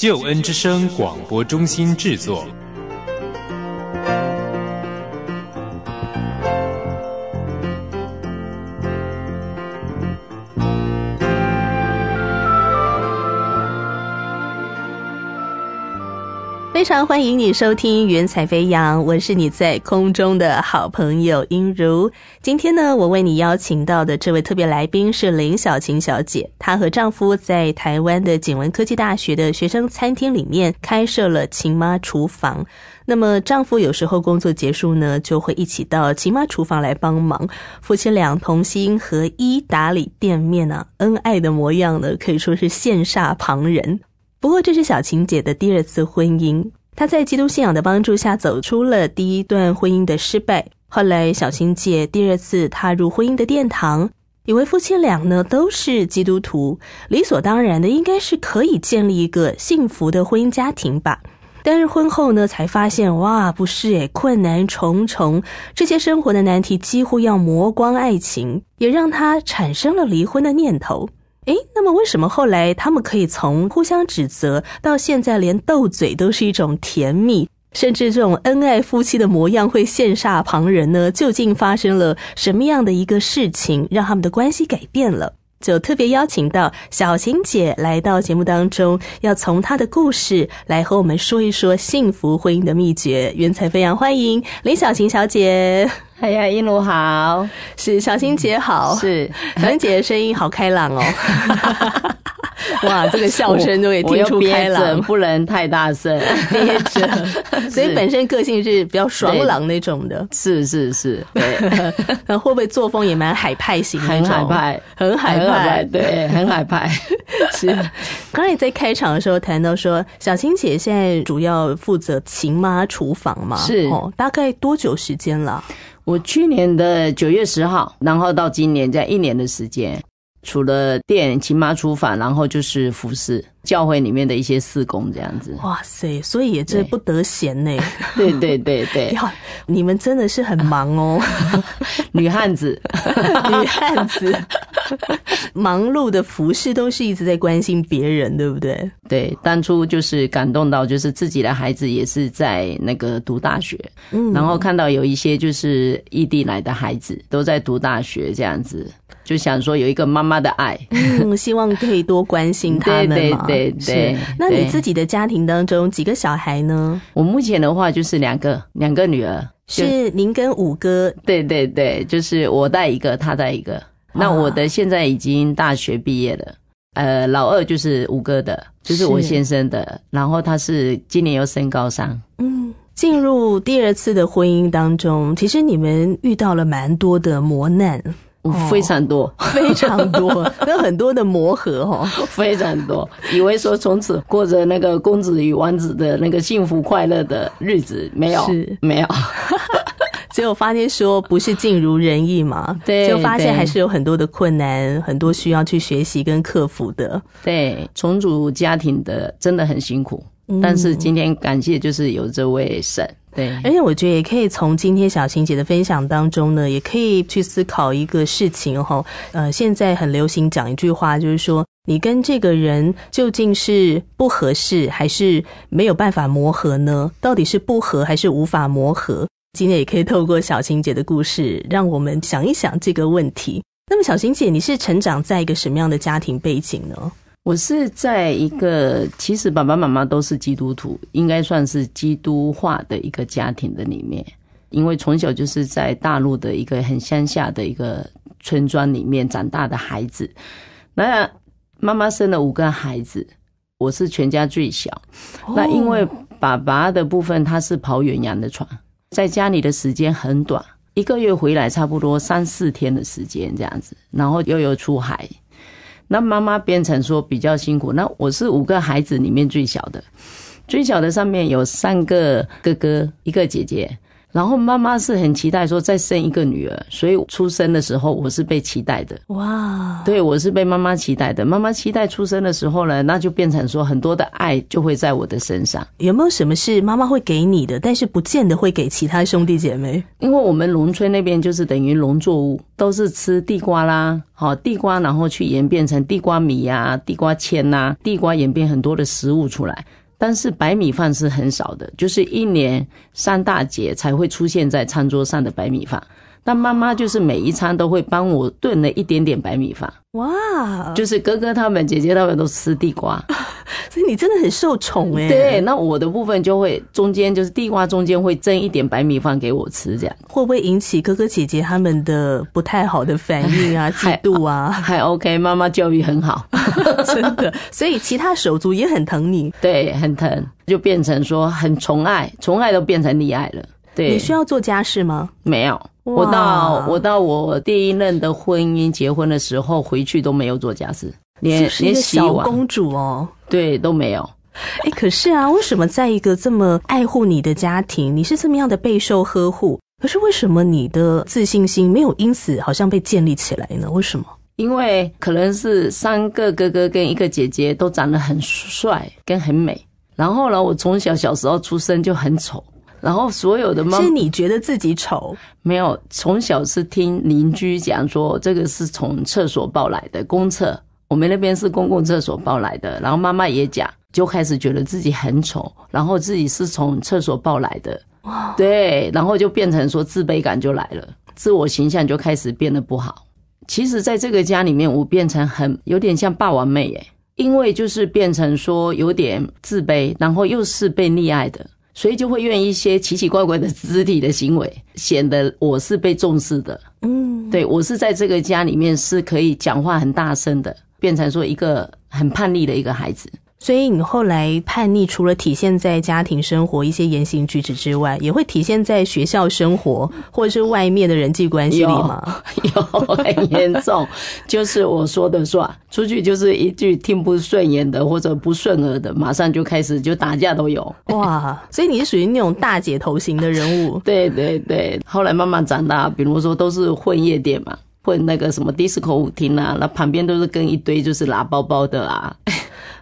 救恩之声广播中心制作。非常欢迎你收听《云彩飞扬》，我是你在空中的好朋友音如。今天呢，我为你邀请到的这位特别来宾是林小琴小姐。她和丈夫在台湾的景文科技大学的学生餐厅里面开设了秦妈厨房。那么，丈夫有时候工作结束呢，就会一起到秦妈厨房来帮忙。夫妻俩同心合一打理店面啊，恩爱的模样呢，可以说是羡煞旁人。不过，这是小琴姐的第二次婚姻。他在基督信仰的帮助下走出了第一段婚姻的失败。后来，小新姐第二次踏入婚姻的殿堂，以为夫妻俩呢都是基督徒，理所当然的应该是可以建立一个幸福的婚姻家庭吧。但是婚后呢，才发现哇，不是哎，困难重重，这些生活的难题几乎要磨光爱情，也让他产生了离婚的念头。诶，那么为什么后来他们可以从互相指责到现在连斗嘴都是一种甜蜜，甚至这种恩爱夫妻的模样会羡煞旁人呢？究竟发生了什么样的一个事情，让他们的关系改变了？就特别邀请到小琴姐来到节目当中，要从她的故事来和我们说一说幸福婚姻的秘诀。云彩飞扬，欢迎林小琴小姐。哎呀，一路好，是小琴姐好，是小琴姐声音好开朗哦。哇，这个笑声都也听出开朗，不能太大声。所以本身个性是比较爽朗那种的，是是是，对。那会不会作风也蛮海派型的？很海派，很海派，对，很海派。是。刚才在开场的时候谈到说，小青姐现在主要负责秦妈厨房嘛？是。大概多久时间了？我去年的九月十号，然后到今年在一年的时间。除了电、起码厨房，然后就是服饰。教会里面的一些事工这样子，哇塞，所以也真不得闲呢。对对对对，你们真的是很忙哦，女汉子，女汉子，忙碌的服饰都是一直在关心别人，对不对？对，当初就是感动到，就是自己的孩子也是在那个读大学，嗯，然后看到有一些就是异地来的孩子都在读大学这样子，就想说有一个妈妈的爱，嗯，希望可以多关心他们嘛。对对，那你自己的家庭当中几个小孩呢？我目前的话就是两个，两个女儿。是您跟五哥？对对对，就是我带一个，他带一个。那我的现在已经大学毕业了，呃，老二就是五哥的，就是我先生的，然后他是今年又升高三。嗯，进入第二次的婚姻当中，其实你们遇到了蛮多的磨难。非常多，非常多，那 很多的磨合哈，非常多。以为说从此过着那个公子与王子的那个幸福快乐的日子，没有，没有。结果发现说不是尽如人意嘛，对，就发现还是有很多的困难，很多需要去学习跟克服的。对，重组家庭的真的很辛苦，但是今天感谢就是有这位神，对，而且我觉得也可以从今天小晴姐的分享当中呢，也可以去思考一个事情哈。呃，现在很流行讲一句话，就是说你跟这个人究竟是不合适，还是没有办法磨合呢？到底是不合，还是无法磨合？今天也可以透过小晴姐的故事，让我们想一想这个问题。那么，小晴姐，你是成长在一个什么样的家庭背景呢？我是在一个，其实爸爸妈妈都是基督徒，应该算是基督化的一个家庭的里面，因为从小就是在大陆的一个很乡下的一个村庄里面长大的孩子。那妈妈生了五个孩子，我是全家最小。那因为爸爸的部分，他是跑远洋的船，在家里的时间很短，一个月回来差不多三四天的时间这样子，然后又有出海。那妈妈变成说比较辛苦。那我是五个孩子里面最小的，最小的上面有三个哥哥，一个姐姐。然后妈妈是很期待说再生一个女儿，所以出生的时候我是被期待的哇！对我是被妈妈期待的，妈妈期待出生的时候呢，那就变成说很多的爱就会在我的身上。有没有什么是妈妈会给你的，但是不见得会给其他兄弟姐妹？因为我们农村那边就是等于农作物都是吃地瓜啦，好地瓜，然后去演变成地瓜米呀、地瓜签呐、地瓜演变很多的食物出来。但是白米饭是很少的，就是一年三大节才会出现在餐桌上的白米饭。但妈妈就是每一餐都会帮我炖了一点点白米饭，哇！就是哥哥他们、姐姐他们都吃地瓜，所以你真的很受宠哎。对，那我的部分就会中间就是地瓜中间会蒸一点白米饭给我吃，这样会不会引起哥哥姐姐他们的不太好的反应啊？嫉妒啊？还 OK，妈妈教育很好，真的。所以其他手足也很疼你，对，很疼，就变成说很宠爱，宠爱都变成溺爱了。对，你需要做家事吗？没有。我到我到我第一任的婚姻结婚的时候，回去都没有做家事，连连洗碗。公主哦，对，都没有。哎，可是啊，为什么在一个这么爱护你的家庭，你是这么样的备受呵护？可是为什么你的自信心没有因此好像被建立起来呢？为什么？因为可能是三个哥哥跟一个姐姐都长得很帅跟很美，然后呢，我从小小时候出生就很丑。然后所有的猫，其实你觉得自己丑？没有，从小是听邻居讲说，这个是从厕所抱来的，公厕。我们那边是公共厕所抱来的。然后妈妈也讲，就开始觉得自己很丑，然后自己是从厕所抱来的。对，然后就变成说自卑感就来了，自我形象就开始变得不好。其实，在这个家里面，我变成很有点像霸王妹耶，因为就是变成说有点自卑，然后又是被溺爱的。所以就会愿意一些奇奇怪怪的肢体的行为，显得我是被重视的。嗯，对我是在这个家里面是可以讲话很大声的，变成说一个很叛逆的一个孩子。所以你后来叛逆，除了体现在家庭生活一些言行举止之外，也会体现在学校生活或者是外面的人际关系里吗？有 很严重，就是我说的算，出去就是一句听不顺眼的或者不顺耳的，马上就开始就打架都有。哇，所以你是属于那种大姐头型的人物。对对对，后来慢慢长大，比如说都是混夜店嘛，混那个什么迪斯科舞厅啊，那旁边都是跟一堆就是拿包包的啊。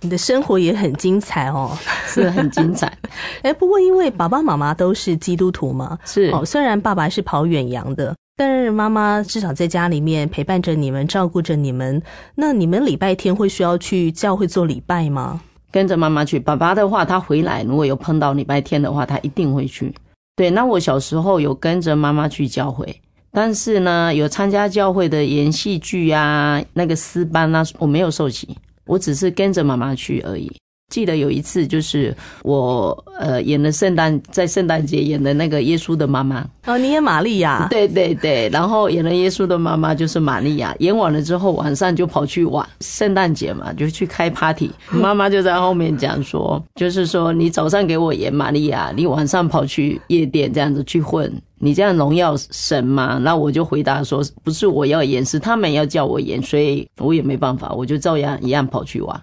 你的生活也很精彩哦，是很精彩。哎，不过因为爸爸妈妈都是基督徒嘛，是哦。虽然爸爸是跑远洋的，但是妈妈至少在家里面陪伴着你们，照顾着你们。那你们礼拜天会需要去教会做礼拜吗？跟着妈妈去。爸爸的话，他回来如果有碰到礼拜天的话，他一定会去。对，那我小时候有跟着妈妈去教会，但是呢，有参加教会的演戏剧啊，那个私班啊，我没有受洗。我只是跟着妈妈去而已。记得有一次，就是我呃演了圣诞，在圣诞节演的那个耶稣的妈妈哦，你演玛利亚，对对对，然后演了耶稣的妈妈就是玛利亚。演完了之后，晚上就跑去玩，圣诞节嘛，就去开 party。妈妈就在后面讲说，就是说你早上给我演玛利亚，你晚上跑去夜店这样子去混，你这样荣耀神吗？那我就回答说，不是我要演，是他们要叫我演，所以我也没办法，我就照样一样跑去玩。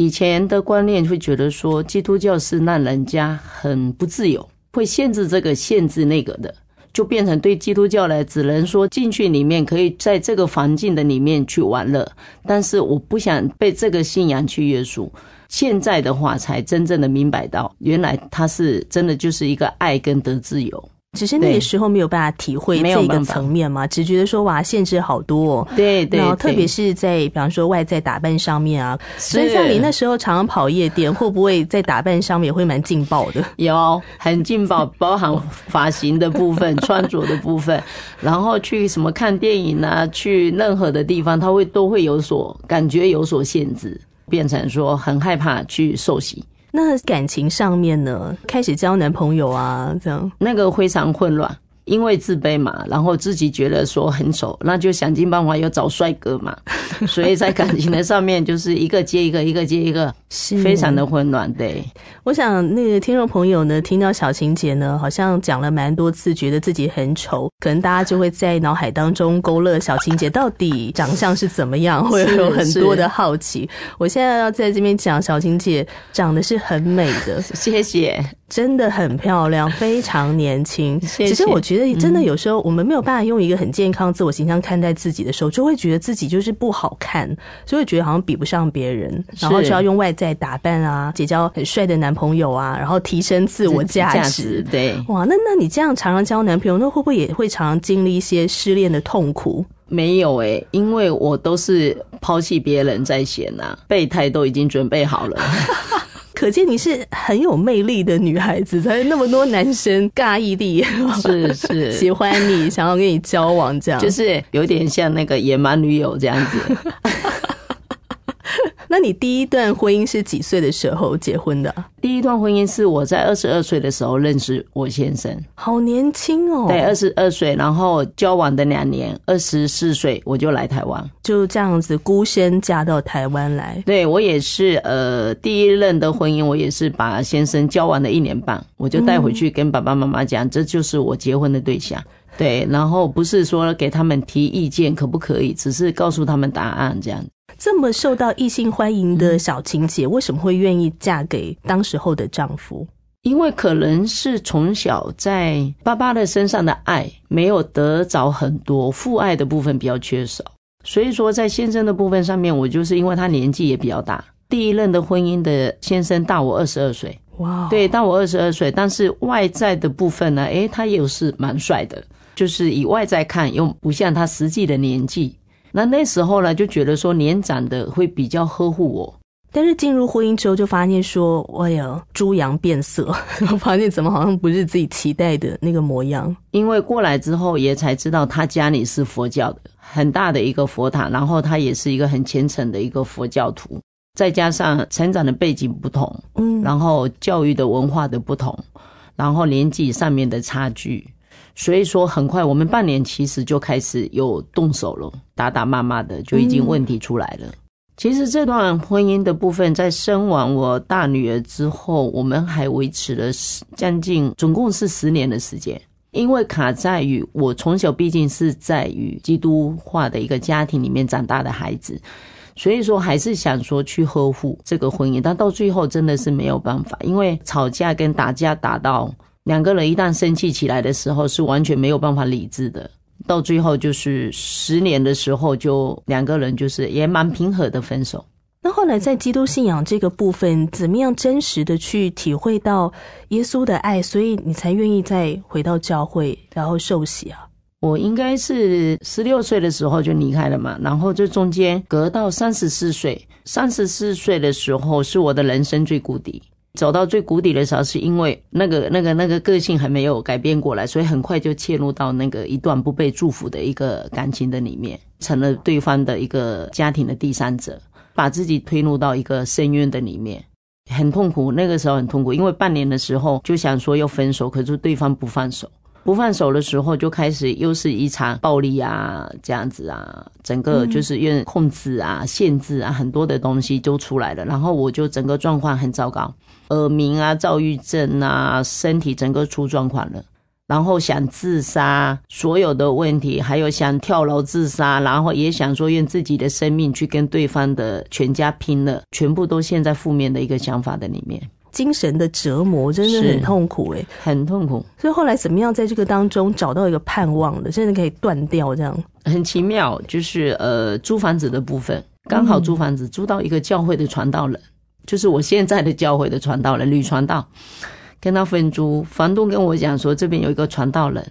以前的观念会觉得说，基督教是让人家很不自由，会限制这个、限制那个的，就变成对基督教来，只能说进去里面可以在这个环境的里面去玩乐，但是我不想被这个信仰去约束。现在的话，才真正的明白到，原来它是真的就是一个爱跟得自由。只是那个时候没有办法体会这个层面嘛，只觉得说哇，限制好多。哦。对对，特别是在比方说外在打扮上面啊，所以像你那时候常常跑夜店，会不会在打扮上面也会蛮劲爆的？有很劲爆，包含发型的部分、穿着的部分，然后去什么看电影啊，去任何的地方，他会都会有所感觉，有所限制，变成说很害怕去受洗。那感情上面呢，开始交男朋友啊，这样那个非常混乱。因为自卑嘛，然后自己觉得说很丑，那就想尽办法要找帅哥嘛，所以在感情的上面就是一个接一个，一个接一个，非常的混乱对，我想那个听众朋友呢，听到小情姐呢，好像讲了蛮多次，觉得自己很丑，可能大家就会在脑海当中勾勒小情姐到底长相是怎么样，会有很多的好奇。我现在要在这边讲，小情姐长得是很美的，谢谢。真的很漂亮，非常年轻。其 是我觉得，真的有时候我们没有办法用一个很健康自我形象看待自己的时候，就会觉得自己就是不好看，所以觉得好像比不上别人，然后就要用外在打扮啊，结交很帅的男朋友啊，然后提升自我价值。对，哇，那那你这样常常交男朋友，那会不会也会常常经历一些失恋的痛苦？没有诶，因为我都是抛弃别人在先呐，备胎都已经准备好了。可见你是很有魅力的女孩子，才那么多男生尬异地，是 是喜欢你，想要跟你交往，这样就是有点像那个野蛮女友这样子。那你第一段婚姻是几岁的时候结婚的？第一段婚姻是我在二十二岁的时候认识我先生，好年轻哦。对，二十二岁，然后交往的两年，二十四岁我就来台湾，就这样子孤身嫁到台湾来。对我也是，呃，第一任的婚姻我也是把先生交往了一年半，我就带回去跟爸爸妈妈讲，这就是我结婚的对象。对，然后不是说给他们提意见可不可以，只是告诉他们答案这样。这么受到异性欢迎的小情姐，为什么会愿意嫁给当时候的丈夫？因为可能是从小在爸爸的身上的爱没有得着很多，父爱的部分比较缺少。所以说，在先生的部分上面，我就是因为他年纪也比较大，第一任的婚姻的先生大我二十二岁。哇，对，大我二十二岁。但是外在的部分呢，诶，他也是蛮帅的，就是以外在看又不像他实际的年纪。那那时候呢，就觉得说年长的会比较呵护我，但是进入婚姻之后，就发现说，哎呀，猪羊变色，发现怎么好像不是自己期待的那个模样。因为过来之后也才知道，他家里是佛教的，很大的一个佛塔，然后他也是一个很虔诚的一个佛教徒，再加上成长的背景不同，嗯，然后教育的文化的不同，然后年纪上面的差距。所以说，很快我们半年其实就开始有动手了，打打骂骂的，就已经问题出来了。其实这段婚姻的部分，在生完我大女儿之后，我们还维持了十将近，总共是十年的时间。因为卡在于我从小毕竟是在于基督化的一个家庭里面长大的孩子，所以说还是想说去呵护这个婚姻，但到最后真的是没有办法，因为吵架跟打架打到。两个人一旦生气起来的时候，是完全没有办法理智的。到最后就是十年的时候，就两个人就是也蛮平和的分手。那后来在基督信仰这个部分，怎么样真实的去体会到耶稣的爱，所以你才愿意再回到教会，然后受洗啊？我应该是十六岁的时候就离开了嘛，然后这中间隔到三十四岁，三十四岁的时候是我的人生最谷底。走到最谷底的时候，是因为那个、那个、那个个性还没有改变过来，所以很快就切入到那个一段不被祝福的一个感情的里面，成了对方的一个家庭的第三者，把自己推入到一个深渊的里面，很痛苦。那个时候很痛苦，因为半年的时候就想说要分手，可是对方不放手。不放手的时候，就开始又是一场暴力啊，这样子啊，整个就是因为控制啊、限制啊，很多的东西就出来了。然后我就整个状况很糟糕，耳鸣啊、躁郁症啊，身体整个出状况了。然后想自杀，所有的问题，还有想跳楼自杀，然后也想说用自己的生命去跟对方的全家拼了，全部都陷在负面的一个想法的里面。精神的折磨，真的很痛苦哎，很痛苦。所以后来怎么样，在这个当中找到一个盼望的，甚至可以断掉这样。很奇妙，就是呃，租房子的部分刚好租房子租到一个教会的传道人，就是我现在的教会的传道人吕传道，跟他分租。房东跟我讲说这边有一个传道人，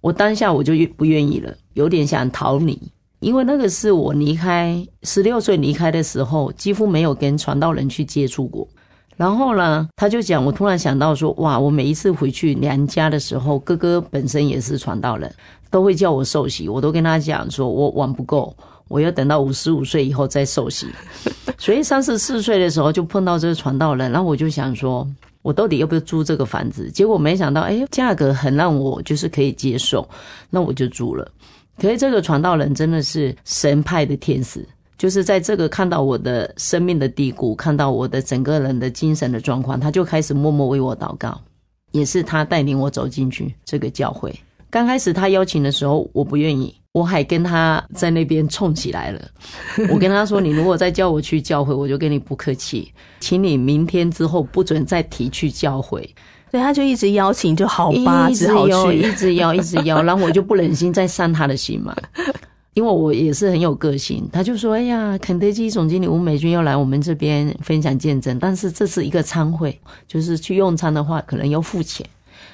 我当下我就不愿意了，有点想逃离，因为那个是我离开十六岁离开的时候，几乎没有跟传道人去接触过。然后呢，他就讲，我突然想到说，哇，我每一次回去娘家的时候，哥哥本身也是传道人，都会叫我受洗。我都跟他讲说，我碗不够，我要等到五十五岁以后再受洗。所以三十四岁的时候就碰到这个传道人，然后我就想说，我到底要不要租这个房子？结果没想到，哎，价格很让我就是可以接受，那我就租了。可是这个传道人真的是神派的天使。就是在这个看到我的生命的低谷，看到我的整个人的精神的状况，他就开始默默为我祷告，也是他带领我走进去这个教会。刚开始他邀请的时候，我不愿意，我还跟他在那边冲起来了。我跟他说：“你如果再叫我去教会，我就跟你不客气，请你明天之后不准再提去教会。”所以他就一直邀请，就好吧，只好去，一直邀，一直邀，然后我就不忍心再伤他的心嘛。因为我也是很有个性，他就说：“哎呀，肯德基总经理吴美君要来我们这边分享见证，但是这是一个餐会，就是去用餐的话，可能要付钱。”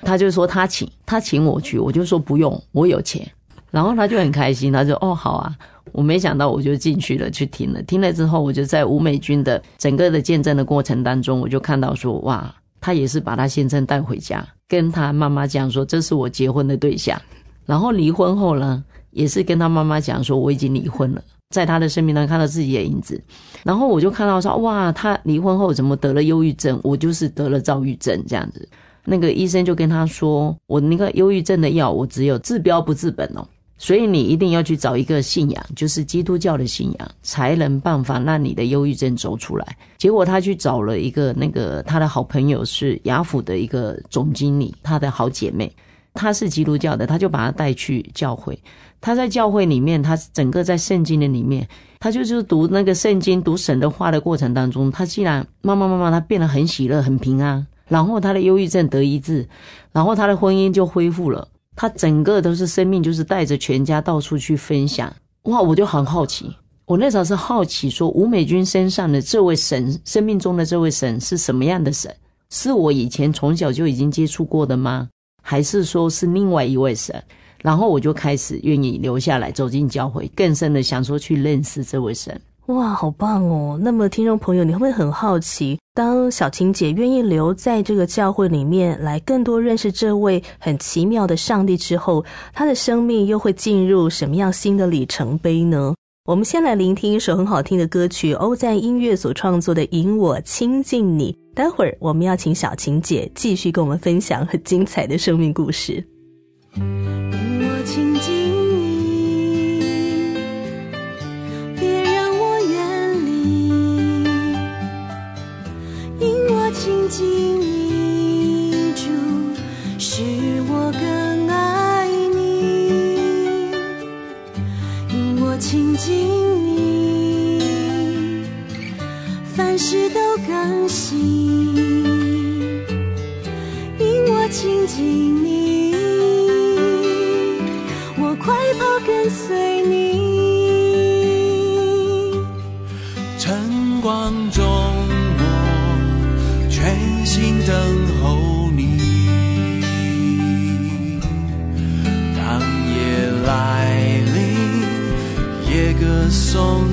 他就说：“他请，他请我去。”我就说：“不用，我有钱。”然后他就很开心，他说：“哦，好啊。”我没想到，我就进去了，去听了。听了之后，我就在吴美君的整个的见证的过程当中，我就看到说：“哇，他也是把他先生带回家，跟他妈妈讲说：‘这是我结婚的对象。’然后离婚后呢？”也是跟他妈妈讲说，我已经离婚了，在他的生命当中看到自己的影子，然后我就看到说，哇，他离婚后怎么得了忧郁症？我就是得了躁郁症这样子。那个医生就跟他说，我那个忧郁症的药，我只有治标不治本哦，所以你一定要去找一个信仰，就是基督教的信仰，才能办法让你的忧郁症走出来。结果他去找了一个那个他的好朋友是雅虎的一个总经理，他的好姐妹，她是基督教的，他就把她带去教会。他在教会里面，他整个在圣经的里面，他就是读那个圣经，读神的话的过程当中，他竟然慢慢慢慢，他变得很喜乐，很平安，然后他的忧郁症得医治，然后他的婚姻就恢复了，他整个都是生命，就是带着全家到处去分享。哇，我就很好奇，我那时候是好奇说，吴美君身上的这位神，生命中的这位神是什么样的神？是我以前从小就已经接触过的吗？还是说是另外一位神？然后我就开始愿意留下来走进教会，更深的想说去认识这位神。哇，好棒哦！那么听众朋友，你会不会很好奇，当小晴姐愿意留在这个教会里面来更多认识这位很奇妙的上帝之后，她的生命又会进入什么样新的里程碑呢？我们先来聆听一首很好听的歌曲，欧赞音乐所创作的《引我亲近你》。待会儿我们要请小晴姐继续跟我们分享很精彩的生命故事。敬你主，使我更爱你。因我亲近你，凡事都更新。因我亲近你。song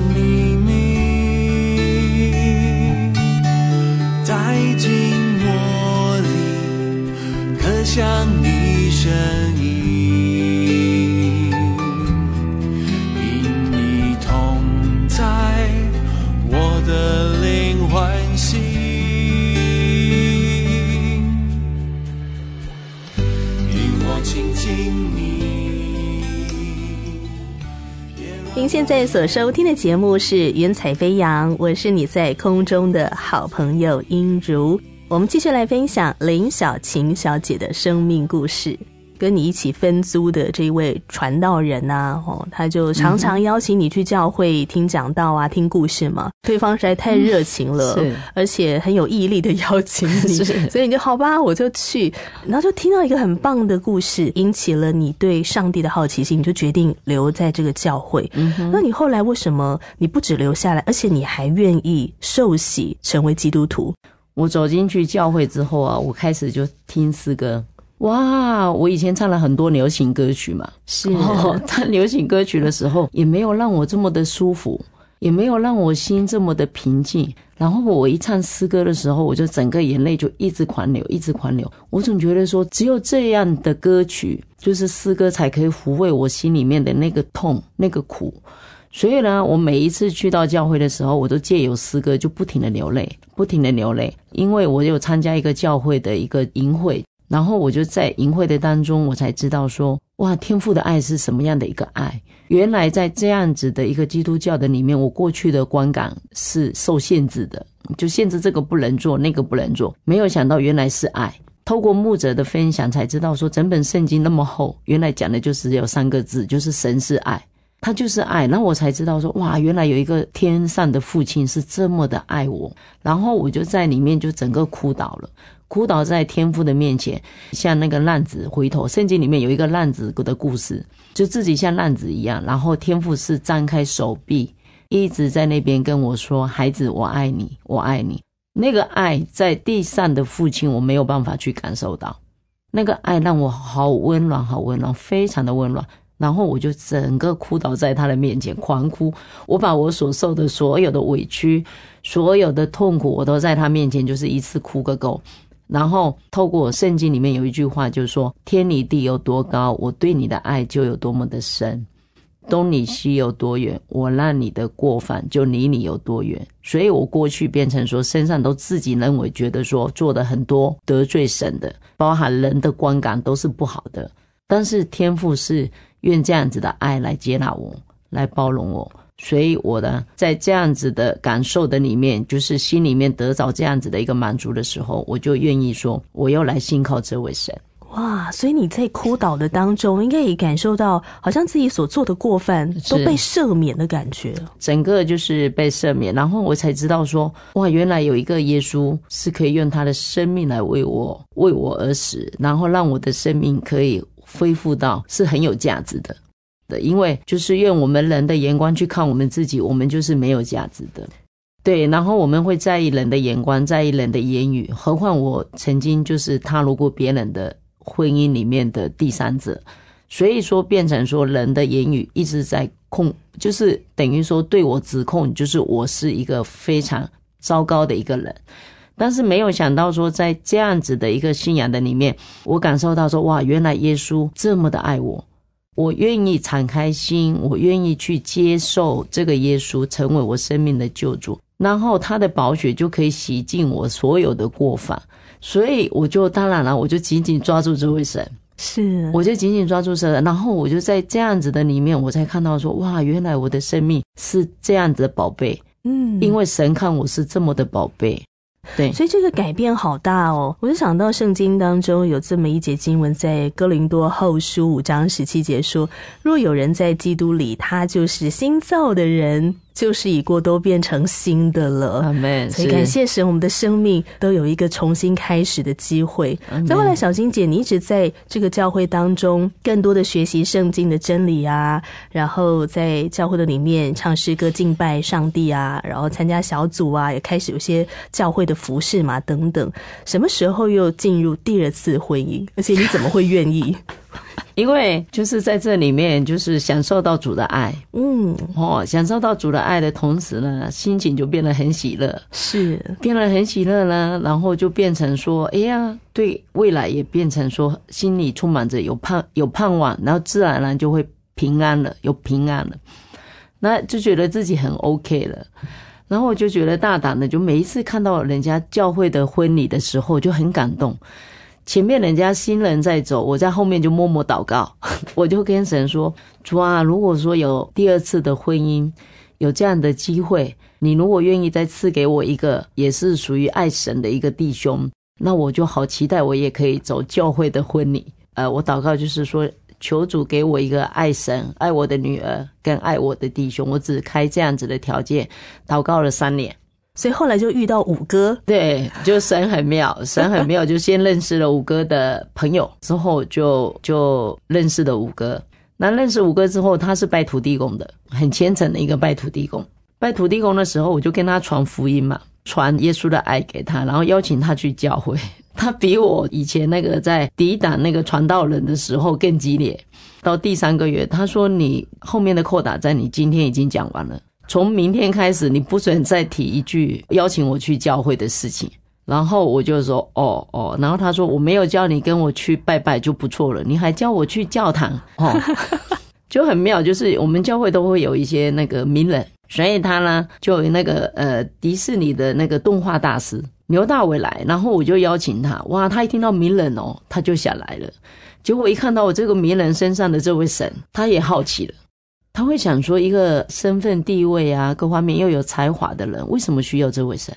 现在所收听的节目是《云彩飞扬》，我是你在空中的好朋友音如，我们继续来分享林小晴小姐的生命故事。跟你一起分租的这一位传道人呐，哦，他就常常邀请你去教会听讲道啊，听故事嘛。对方实在太热情了，而且很有毅力的邀请你，所以你就好吧，我就去。然后就听到一个很棒的故事，引起了你对上帝的好奇心，你就决定留在这个教会。那你后来为什么你不止留下来，而且你还愿意受洗成为基督徒？我走进去教会之后啊，我开始就听诗歌。哇，我以前唱了很多流行歌曲嘛，是哦、唱流行歌曲的时候，也没有让我这么的舒服，也没有让我心这么的平静。然后我一唱诗歌的时候，我就整个眼泪就一直狂流，一直狂流。我总觉得说，只有这样的歌曲，就是诗歌，才可以抚慰我心里面的那个痛、那个苦。所以呢，我每一次去到教会的时候，我都借由诗歌就不停的流泪，不停的流泪。因为我有参加一个教会的一个营会。然后我就在淫会的当中，我才知道说，哇，天父的爱是什么样的一个爱？原来在这样子的一个基督教的里面，我过去的观感是受限制的，就限制这个不能做，那个不能做。没有想到原来是爱，透过牧者的分享才知道说，整本圣经那么厚，原来讲的就是有三个字，就是神是爱，他就是爱。那我才知道说，哇，原来有一个天上的父亲是这么的爱我。然后我就在里面就整个哭倒了。哭倒在天父的面前，像那个浪子回头。圣经里面有一个浪子的故事，就自己像浪子一样，然后天父是张开手臂，一直在那边跟我说：“孩子，我爱你，我爱你。”那个爱在地上的父亲，我没有办法去感受到，那个爱让我好温暖，好温暖，非常的温暖。然后我就整个哭倒在他的面前，狂哭，我把我所受的所有的委屈、所有的痛苦，我都在他面前，就是一次哭个够。然后透过圣经里面有一句话，就是说天离地有多高，我对你的爱就有多么的深；东离西有多远，我让你的过犯就离你有多远。所以，我过去变成说身上都自己认为觉得说做的很多得罪神的，包含人的观感都是不好的。但是天父是用这样子的爱来接纳我，来包容我。所以，我呢，在这样子的感受的里面，就是心里面得到这样子的一个满足的时候，我就愿意说，我要来信靠这位神。哇！所以你在枯倒的当中，应该也感受到，好像自己所做的过犯都被赦免的感觉，整个就是被赦免。然后我才知道说，哇，原来有一个耶稣是可以用他的生命来为我、为我而死，然后让我的生命可以恢复到是很有价值的。的，因为就是用我们人的眼光去看我们自己，我们就是没有价值的，对。然后我们会在意人的眼光，在意人的言语，何况我曾经就是踏入过别人的婚姻里面的第三者，所以说变成说人的言语一直在控，就是等于说对我指控，就是我是一个非常糟糕的一个人。但是没有想到说在这样子的一个信仰的里面，我感受到说哇，原来耶稣这么的爱我。我愿意敞开心，我愿意去接受这个耶稣成为我生命的救主，然后他的宝血就可以洗净我所有的过犯，所以我就当然了，我就紧紧抓住这位神，是，我就紧紧抓住神，然后我就在这样子的里面，我才看到说，哇，原来我的生命是这样子的宝贝，嗯，因为神看我是这么的宝贝。对，所以这个改变好大哦！我就想到圣经当中有这么一节经文，在哥林多后书五章十七节说：“若有人在基督里，他就是新造的人。”就是已过都变成新的了，阿所以感谢神，我们的生命都有一个重新开始的机会。在后来小金姐，你一直在这个教会当中，更多的学习圣经的真理啊，然后在教会的里面唱诗歌敬拜上帝啊，然后参加小组啊，也开始有些教会的服饰嘛等等。什么时候又进入第二次婚姻？而且你怎么会愿意？因为就是在这里面，就是享受到主的爱，嗯，哦，享受到主的爱的同时呢，心情就变得很喜乐，是变得很喜乐呢，然后就变成说，哎呀，对未来也变成说，心里充满着有盼有盼望，然后自然而然就会平安了，有平安了，那就觉得自己很 OK 了，然后我就觉得大胆的，就每一次看到人家教会的婚礼的时候，就很感动。前面人家新人在走，我在后面就默默祷告，我就跟神说：“主啊，如果说有第二次的婚姻，有这样的机会，你如果愿意再赐给我一个也是属于爱神的一个弟兄，那我就好期待我也可以走教会的婚礼。呃，我祷告就是说，求主给我一个爱神、爱我的女儿跟爱我的弟兄。我只开这样子的条件，祷告了三年。”所以后来就遇到五哥，对，就神很妙，神很妙，就先认识了五哥的朋友，之后就就认识了五哥。那认识五哥之后，他是拜土地公的，很虔诚的一个拜土地公。拜土地公的时候，我就跟他传福音嘛，传耶稣的爱给他，然后邀请他去教会。他比我以前那个在抵挡那个传道人的时候更激烈。到第三个月，他说：“你后面的扩打在你今天已经讲完了。”从明天开始，你不准再提一句邀请我去教会的事情。然后我就说：“哦哦。”然后他说：“我没有叫你跟我去拜拜就不错了，你还叫我去教堂哦，就很妙。”就是我们教会都会有一些那个名人，所以他呢就那个呃迪士尼的那个动画大师牛大伟来，然后我就邀请他。哇，他一听到名人哦，他就想来了。结果一看到我这个名人身上的这位神，他也好奇了。他会想说，一个身份地位啊，各方面又有才华的人，为什么需要这位神？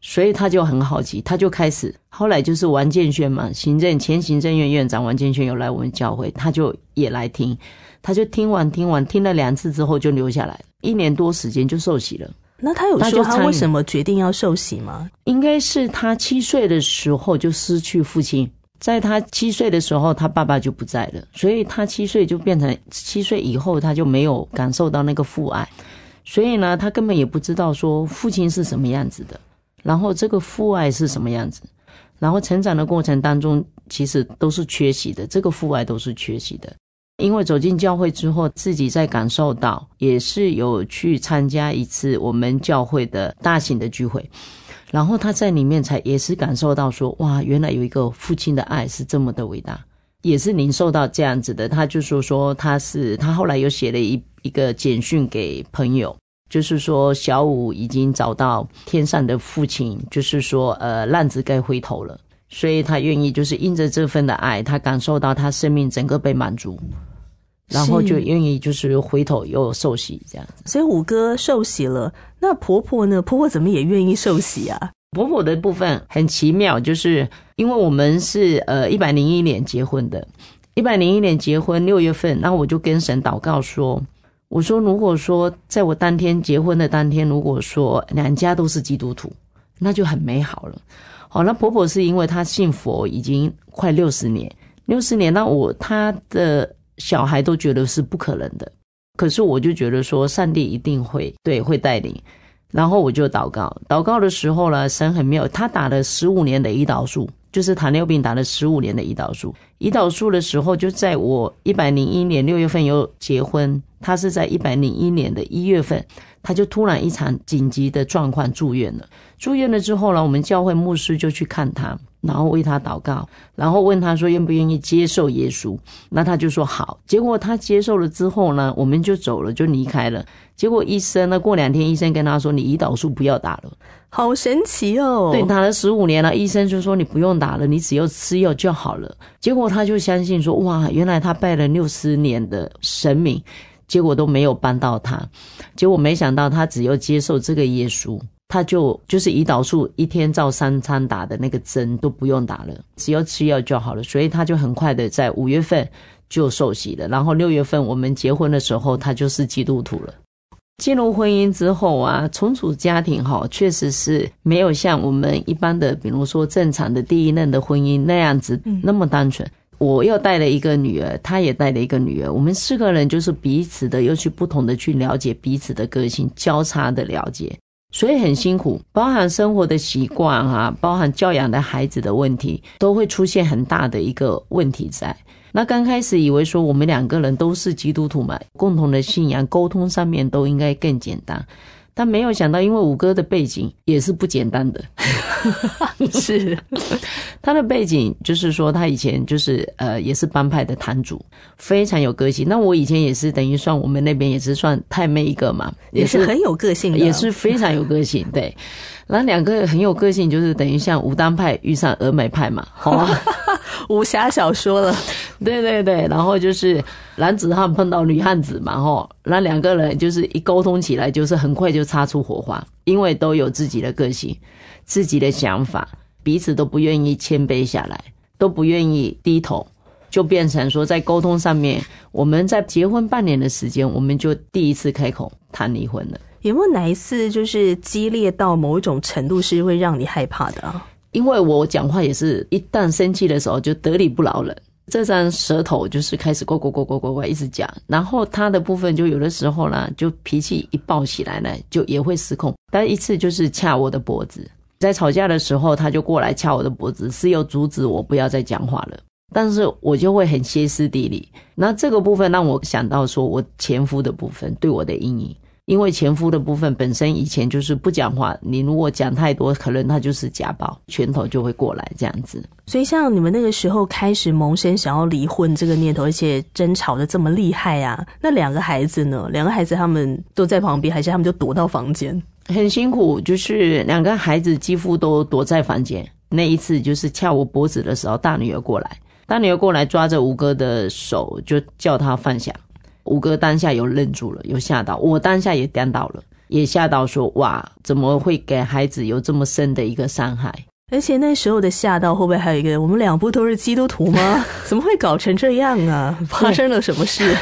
所以他就很好奇，他就开始。后来就是王建轩嘛，行政前行政院院长王建轩有来我们教会，他就也来听，他就听完听完，听了两次之后就留下来，一年多时间就受洗了。那他有说他为什么决定要受洗吗？应该是他七岁的时候就失去父亲。在他七岁的时候，他爸爸就不在了，所以他七岁就变成七岁以后，他就没有感受到那个父爱，所以呢，他根本也不知道说父亲是什么样子的，然后这个父爱是什么样子，然后成长的过程当中，其实都是缺席的，这个父爱都是缺席的。因为走进教会之后，自己在感受到，也是有去参加一次我们教会的大型的聚会。然后他在里面才也是感受到说，哇，原来有一个父亲的爱是这么的伟大，也是您受到这样子的。他就说说他是他后来有写了一一个简讯给朋友，就是说小五已经找到天上的父亲，就是说呃浪子该回头了，所以他愿意就是因着这份的爱，他感受到他生命整个被满足。然后就愿意就是回头又受洗这样，所以五哥受洗了，那婆婆呢？婆婆怎么也愿意受洗啊？婆婆的部分很奇妙，就是因为我们是呃一百零一年结婚的，一百零一年结婚六月份，那我就跟神祷告说，我说如果说在我当天结婚的当天，如果说两家都是基督徒，那就很美好了。好，那婆婆是因为她信佛已经快六十年，六十年，那我她的。小孩都觉得是不可能的，可是我就觉得说，上帝一定会对会带领，然后我就祷告。祷告的时候呢，神很妙，他打了十五年的胰岛素，就是糖尿病打了十五年的胰岛素。胰岛素的时候，就在我一百零一年六月份有结婚，他是在一百零一年的一月份，他就突然一场紧急的状况住院了。住院了之后呢，我们教会牧师就去看他。然后为他祷告，然后问他说愿不愿意接受耶稣？那他就说好。结果他接受了之后呢，我们就走了，就离开了。结果医生呢，过两天医生跟他说：“你胰岛素不要打了，好神奇哦！”对，打了十五年了，医生就说：“你不用打了，你只要吃药就好了。”结果他就相信说：“哇，原来他拜了六十年的神明，结果都没有帮到他。结果没想到他只要接受这个耶稣。”他就就是胰岛素一天照三餐打的那个针都不用打了，只要吃药就好了。所以他就很快的在五月份就受洗了。然后六月份我们结婚的时候，他就是基督徒了。进入婚姻之后啊，重组家庭哈，确实是没有像我们一般的，比如说正常的第一任的婚姻那样子那么单纯。我又带了一个女儿，他也带了一个女儿，我们四个人就是彼此的又去不同的去了解彼此的个性，交叉的了解。所以很辛苦，包含生活的习惯哈，包含教养的孩子的问题，都会出现很大的一个问题在。那刚开始以为说我们两个人都是基督徒嘛，共同的信仰，沟通上面都应该更简单。他没有想到，因为五哥的背景也是不简单的，是 他的背景就是说他以前就是呃也是帮派的堂主，非常有个性。那我以前也是等于算我们那边也是算太妹一个嘛，也是很有个性，也是非常有个性。对，然两个很有个性，就是等于像武当派遇上峨眉派嘛，好、武侠小说了。对对对，然后就是男子汉碰到女汉子嘛，吼，那两个人就是一沟通起来，就是很快就擦出火花，因为都有自己的个性、自己的想法，彼此都不愿意谦卑下来，都不愿意低头，就变成说在沟通上面，我们在结婚半年的时间，我们就第一次开口谈离婚了。有没有哪一次就是激烈到某一种程度是会让你害怕的啊？因为我讲话也是一旦生气的时候就得理不饶人，这张舌头就是开始呱呱呱呱呱呱一直讲，然后他的部分就有的时候呢，就脾气一爆起来呢，就也会失控。但一次就是掐我的脖子，在吵架的时候他就过来掐我的脖子，是要阻止我不要再讲话了。但是我就会很歇斯底里。那这个部分让我想到说我前夫的部分对我的阴影。因为前夫的部分本身以前就是不讲话，你如果讲太多，可能他就是家暴，拳头就会过来这样子。所以像你们那个时候开始萌生想要离婚这个念头，而且争吵的这么厉害呀，那两个孩子呢？两个孩子他们都在旁边，还是他们就躲到房间？很辛苦，就是两个孩子几乎都躲在房间。那一次就是掐我脖子的时候，大女儿过来，大女儿过来抓着吴哥的手，就叫他放下。五哥当下有愣住了，有吓到我，当下也颠倒了，也吓到说：“哇，怎么会给孩子有这么深的一个伤害？”而且那时候的吓到，会不会还有一个？我们两不都是基督徒吗？怎么会搞成这样啊？发生了什么事？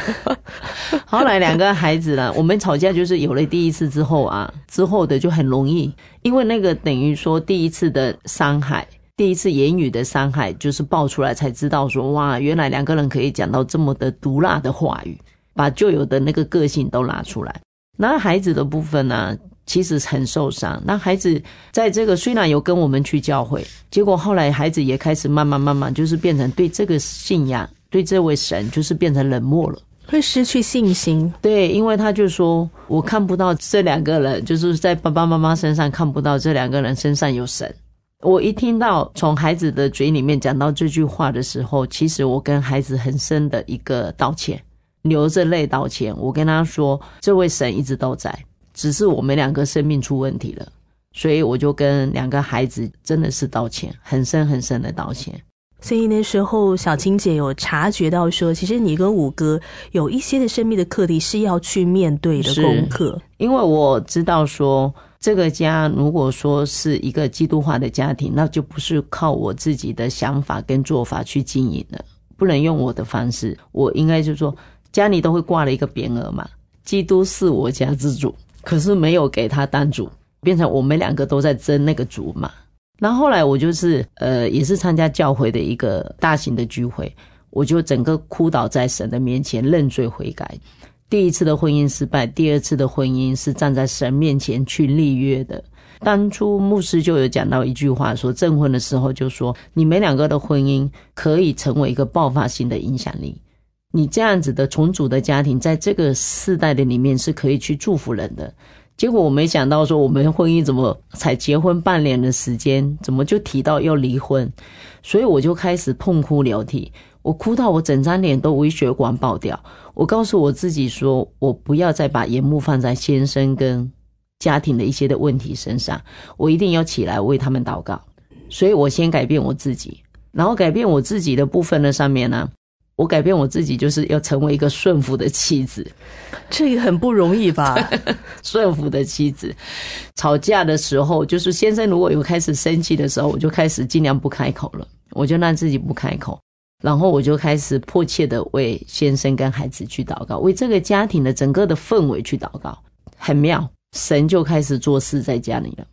后 来两个孩子呢，我们吵架就是有了第一次之后啊，之后的就很容易，因为那个等于说第一次的伤害，第一次言语的伤害，就是爆出来才知道说：“哇，原来两个人可以讲到这么的毒辣的话语。”把旧有的那个个性都拉出来，那孩子的部分呢，其实很受伤。那孩子在这个虽然有跟我们去教会，结果后来孩子也开始慢慢慢慢，就是变成对这个信仰、对这位神，就是变成冷漠了，会失去信心。对，因为他就说我看不到这两个人，就是在爸爸妈妈身上看不到这两个人身上有神。我一听到从孩子的嘴里面讲到这句话的时候，其实我跟孩子很深的一个道歉。流着泪道歉，我跟他说：“这位神一直都在，只是我们两个生命出问题了。”所以我就跟两个孩子真的是道歉，很深很深的道歉。所以那时候小青姐有察觉到说，其实你跟五哥有一些的生命的课题是要去面对的功课。因为我知道说，这个家如果说是一个基督化的家庭，那就不是靠我自己的想法跟做法去经营的，不能用我的方式。我应该就说。家里都会挂了一个匾额嘛，“基督是我家之主”，可是没有给他当主，变成我们两个都在争那个主嘛。那后来我就是呃，也是参加教会的一个大型的聚会，我就整个哭倒在神的面前认罪悔改。第一次的婚姻失败，第二次的婚姻是站在神面前去立约的。当初牧师就有讲到一句话，说证婚的时候就说：“你们两个的婚姻可以成为一个爆发性的影响力。”你这样子的重组的家庭，在这个世代的里面是可以去祝福人的。结果我没想到说，我们婚姻怎么才结婚半年的时间，怎么就提到要离婚？所以我就开始痛哭流涕，我哭到我整张脸都微血管爆掉。我告诉我自己说，我不要再把眼目放在先生跟家庭的一些的问题身上，我一定要起来为他们祷告。所以我先改变我自己，然后改变我自己的部分的上面呢。我改变我自己，就是要成为一个顺服的妻子，这也很不容易吧？顺服的妻子，吵架的时候，就是先生如果有开始生气的时候，我就开始尽量不开口了，我就让自己不开口，然后我就开始迫切的为先生跟孩子去祷告，为这个家庭的整个的氛围去祷告，很妙，神就开始做事在家里了。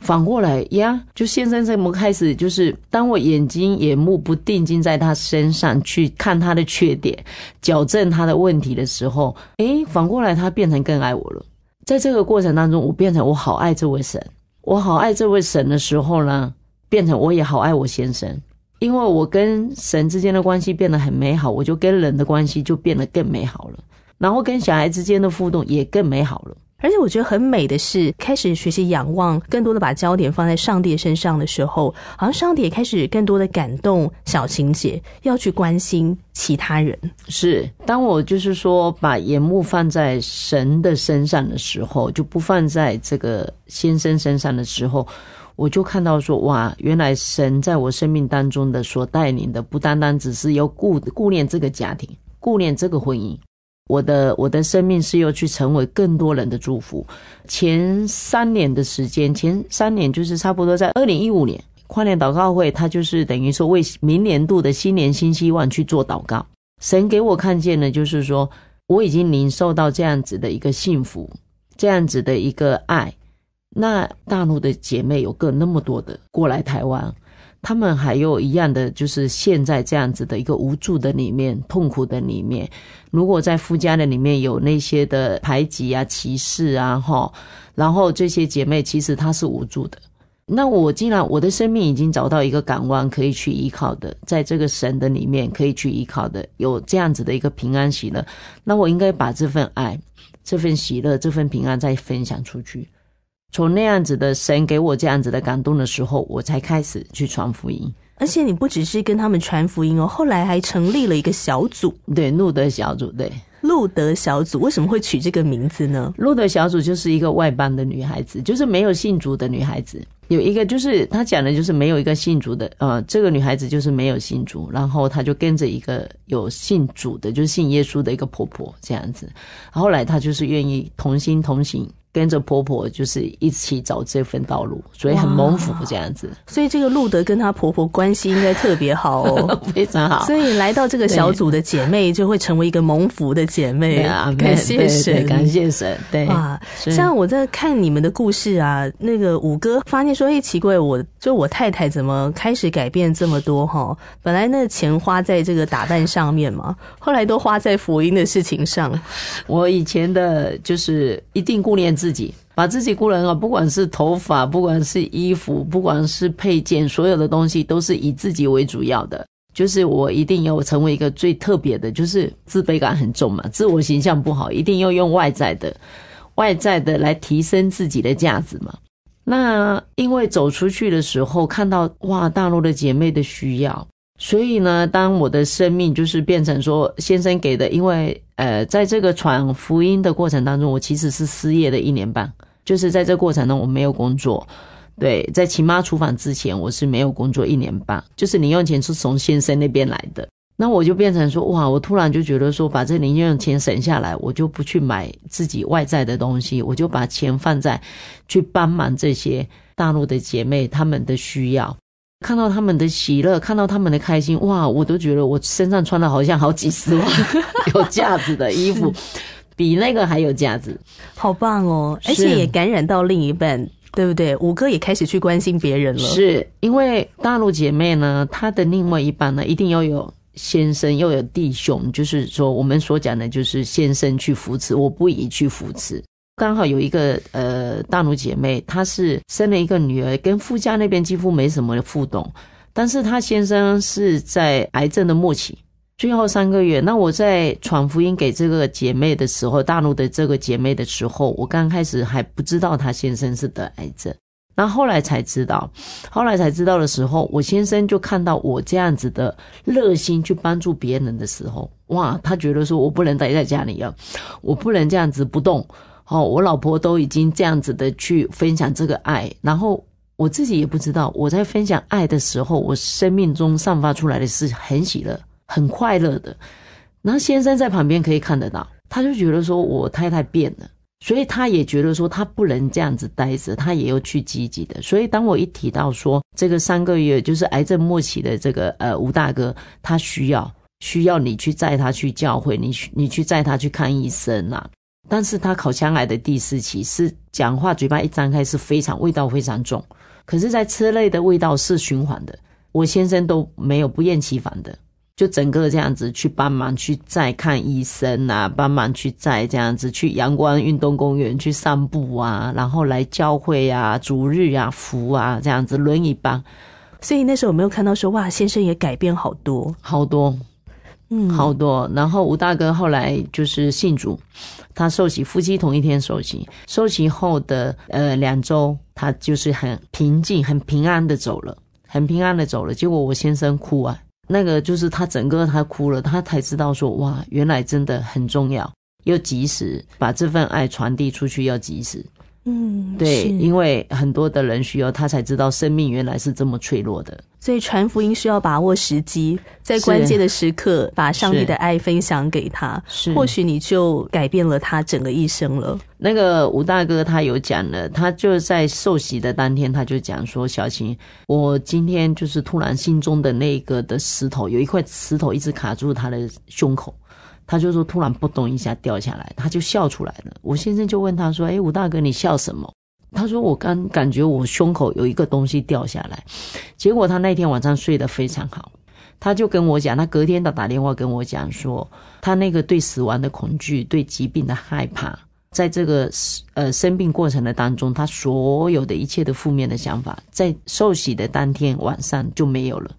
反过来呀，就先生这么开始？就是当我眼睛也目不定睛在他身上去看他的缺点，矫正他的问题的时候，诶，反过来他变成更爱我了。在这个过程当中，我变成我好爱这位神，我好爱这位神的时候呢，变成我也好爱我先生，因为我跟神之间的关系变得很美好，我就跟人的关系就变得更美好了，然后跟小孩之间的互动也更美好了。而且我觉得很美的是，开始学习仰望，更多的把焦点放在上帝身上的时候，好像上帝也开始更多的感动小情节，要去关心其他人。是，当我就是说把眼目放在神的身上的时候，就不放在这个先生身上的时候，我就看到说，哇，原来神在我生命当中的所带领的，不单单只是要顾顾念这个家庭，顾念这个婚姻。我的我的生命是要去成为更多人的祝福。前三年的时间，前三年就是差不多在二零一五年跨年祷告会，他就是等于说为明年度的新年新希望去做祷告。神给我看见的就是说，我已经领受到这样子的一个幸福，这样子的一个爱。那大陆的姐妹有个那么多的过来台湾。他们还有一样的，就是陷在这样子的一个无助的里面、痛苦的里面。如果在夫家的里面有那些的排挤啊、歧视啊，哈，然后这些姐妹其实她是无助的。那我既然我的生命已经找到一个港湾，可以去依靠的，在这个神的里面可以去依靠的，有这样子的一个平安喜乐，那我应该把这份爱、这份喜乐、这份平安再分享出去。从那样子的神给我这样子的感动的时候，我才开始去传福音。而且你不只是跟他们传福音哦，后来还成立了一个小组，对，路德小组。对，路德小组为什么会取这个名字呢？路德小组就是一个外邦的女孩子，就是没有信主的女孩子。有一个就是她讲的，就是没有一个信主的，呃，这个女孩子就是没有信主，然后她就跟着一个有信主的，就是信耶稣的一个婆婆这样子。后来她就是愿意同心同行。跟着婆婆就是一起走这份道路，所以很蒙福这样子。所以这个路德跟他婆婆关系应该特别好哦，非常好。所以来到这个小组的姐妹就会成为一个蒙福的姐妹啊！感谢神，感谢神，对啊。像我在看你们的故事啊，那个五哥发现说：“哎，奇怪，我就我太太怎么开始改变这么多哈？本来那钱花在这个打扮上面嘛，后来都花在福音的事情上。我以前的就是一定顾念之。”自己把自己固然啊，不管是头发，不管是衣服，不管是配件，所有的东西都是以自己为主要的。就是我一定要成为一个最特别的，就是自卑感很重嘛，自我形象不好，一定要用外在的、外在的来提升自己的价值嘛。那因为走出去的时候，看到哇，大陆的姐妹的需要。所以呢，当我的生命就是变成说，先生给的，因为呃，在这个传福音的过程当中，我其实是失业的一年半，就是在这过程中我没有工作，对，在亲妈厨房之前，我是没有工作一年半，就是零用钱是从先生那边来的，那我就变成说，哇，我突然就觉得说，把这零用钱省下来，我就不去买自己外在的东西，我就把钱放在去帮忙这些大陆的姐妹他们的需要。看到他们的喜乐，看到他们的开心，哇！我都觉得我身上穿的好像好几十万，有价值的衣服，比那个还有价值，好棒哦！而且也感染到另一半，对不对？五哥也开始去关心别人了，是因为大陆姐妹呢，她的另外一半呢，一定要有先生，又有弟兄，就是说我们所讲的，就是先生去扶持，我不宜去扶持。刚好有一个呃大陆姐妹，她是生了一个女儿，跟副家那边几乎没什么互动。但是她先生是在癌症的末期，最后三个月。那我在传福音给这个姐妹的时候，大陆的这个姐妹的时候，我刚开始还不知道她先生是得癌症。那后来才知道，后来才知道的时候，我先生就看到我这样子的热心去帮助别人的时候，哇，他觉得说我不能待在家里啊，我不能这样子不动。哦，我老婆都已经这样子的去分享这个爱，然后我自己也不知道我在分享爱的时候，我生命中散发出来的是很喜乐、很快乐的。然后先生在旁边可以看得到，他就觉得说我太太变了，所以他也觉得说他不能这样子待着，他也要去积极的。所以当我一提到说这个三个月就是癌症末期的这个呃吴大哥，他需要需要你去载他去教会，你去你去载他去看医生啊。但是他口腔癌的第四期是讲话嘴巴一张开是非常味道非常重，可是，在车内的味道是循环的。我先生都没有不厌其烦的，就整个这样子去帮忙去再看医生啊，帮忙去再这样子去阳光运动公园去散步啊，然后来教会啊、逐日啊、服啊这样子轮椅班。所以那时候我没有看到说哇，先生也改变好多，好多。嗯，好多，然后吴大哥后来就是信主，他受洗，夫妻同一天受洗，受洗后的呃两周，他就是很平静、很平安的走了，很平安的走了。结果我先生哭啊，那个就是他整个他哭了，他才知道说，哇，原来真的很重要，要及时把这份爱传递出去，要及时。嗯，对，因为很多的人需要他才知道生命原来是这么脆弱的，所以传福音需要把握时机，在关键的时刻把上帝的爱分享给他，或许你就改变了他整个一生了。那个吴大哥他有讲了，他就在受洗的当天，他就讲说：“小琴，我今天就是突然心中的那个的石头，有一块石头一直卡住他的胸口。”他就说：“突然，扑通一下掉下来，他就笑出来了。”我先生就问他说：“哎，吴大哥，你笑什么？”他说：“我刚感觉我胸口有一个东西掉下来。”结果他那天晚上睡得非常好，他就跟我讲，他隔天他打电话跟我讲说，他那个对死亡的恐惧、对疾病的害怕，在这个呃生病过程的当中，他所有的一切的负面的想法，在受洗的当天晚上就没有了。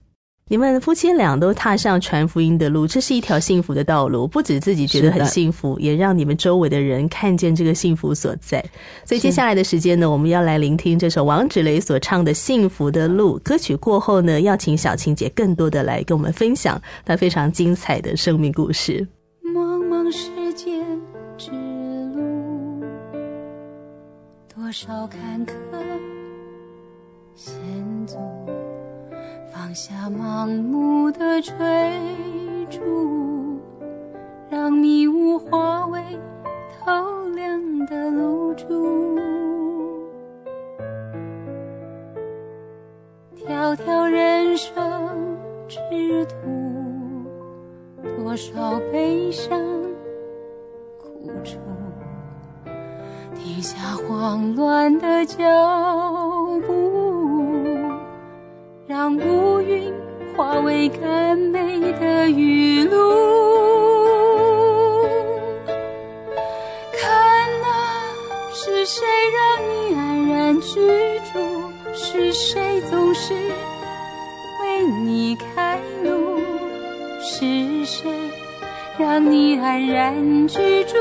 你们夫妻俩都踏上传福音的路，这是一条幸福的道路，不止自己觉得很幸福，也让你们周围的人看见这个幸福所在。所以接下来的时间呢，我们要来聆听这首王芷蕾所唱的《幸福的路》。歌曲过后呢，要请小青姐更多的来跟我们分享她非常精彩的生命故事。茫茫世间之路，多少坎坷。放下盲目的追逐，让迷雾化为透亮的露珠。迢迢人生之途，多少悲伤苦楚，停下慌乱的脚步。让乌云化为更美的雨露。看啊，是谁让你安然居住？是谁总是为你开路？是谁让你安然居住？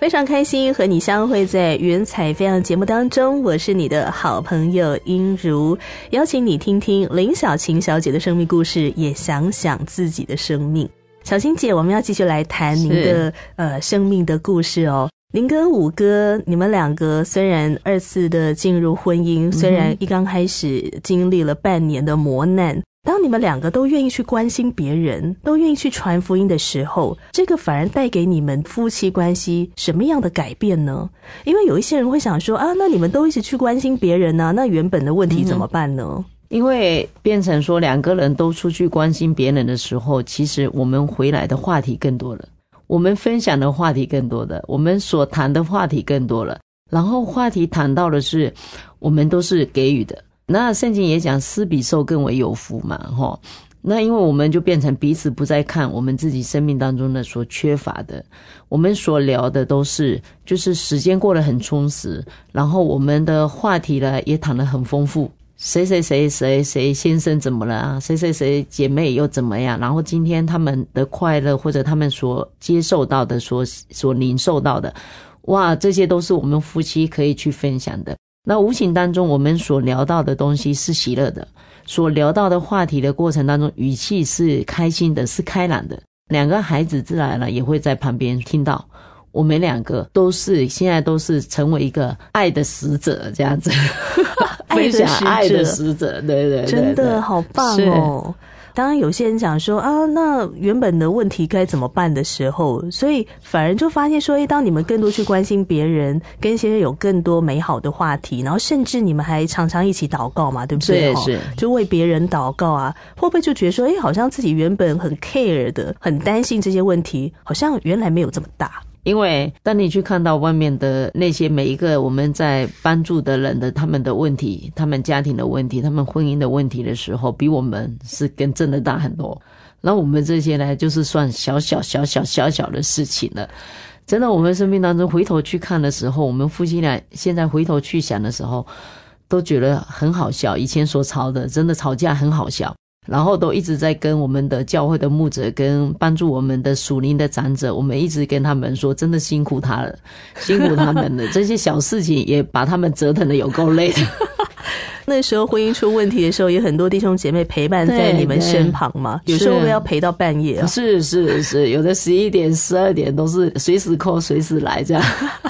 非常开心和你相会在《云彩飞扬》节目当中，我是你的好朋友英如，邀请你听听林小琴小姐的生命故事，也想想自己的生命。小琴姐，我们要继续来谈您的呃生命的故事哦。您跟五哥，你们两个虽然二次的进入婚姻，虽然一刚开始经历了半年的磨难。当你们两个都愿意去关心别人，都愿意去传福音的时候，这个反而带给你们夫妻关系什么样的改变呢？因为有一些人会想说啊，那你们都一起去关心别人呢，那原本的问题怎么办呢？因为变成说两个人都出去关心别人的时候，其实我们回来的话题更多了，我们分享的话题更多了，我们所谈的话题更多了，然后话题谈到的是我们都是给予的。那圣经也讲，施比受更为有福嘛，哈。那因为我们就变成彼此不再看我们自己生命当中的所缺乏的，我们所聊的都是，就是时间过得很充实，然后我们的话题呢也谈得很丰富。谁谁谁谁谁先生怎么了啊？谁谁谁姐妹又怎么样？然后今天他们的快乐或者他们所接受到的，所所领受到的，哇，这些都是我们夫妻可以去分享的。那无形当中，我们所聊到的东西是喜乐的，所聊到的话题的过程当中，语气是开心的，是开朗的。两个孩子自然了也会在旁边听到。我们两个都是现在都是成为一个爱的使者这样子，爱的使者，对对，真的好棒哦。当然，有些人讲说啊，那原本的问题该怎么办的时候，所以反而就发现说，哎，当你们更多去关心别人，跟先生有更多美好的话题，然后甚至你们还常常一起祷告嘛，对不对？是，就为别人祷告啊，会不会就觉得说，哎，好像自己原本很 care 的，很担心这些问题，好像原来没有这么大。因为当你去看到外面的那些每一个我们在帮助的人的他们的问题、他们家庭的问题、他们婚姻的问题的时候，比我们是更真的大很多。那我们这些呢，就是算小小小小小小的事情了。真的，我们生命当中回头去看的时候，我们夫妻俩现在回头去想的时候，都觉得很好笑。以前所吵的，真的吵架很好笑。然后都一直在跟我们的教会的牧者，跟帮助我们的属灵的长者，我们一直跟他们说，真的辛苦他了，辛苦他们了，这些小事情也把他们折腾的有够累的。那时候婚姻出问题的时候，有很多弟兄姐妹陪伴在你们身旁嘛，有时候要陪到半夜。是是是，有的十一点、十二点都是随时 call、随时来这样，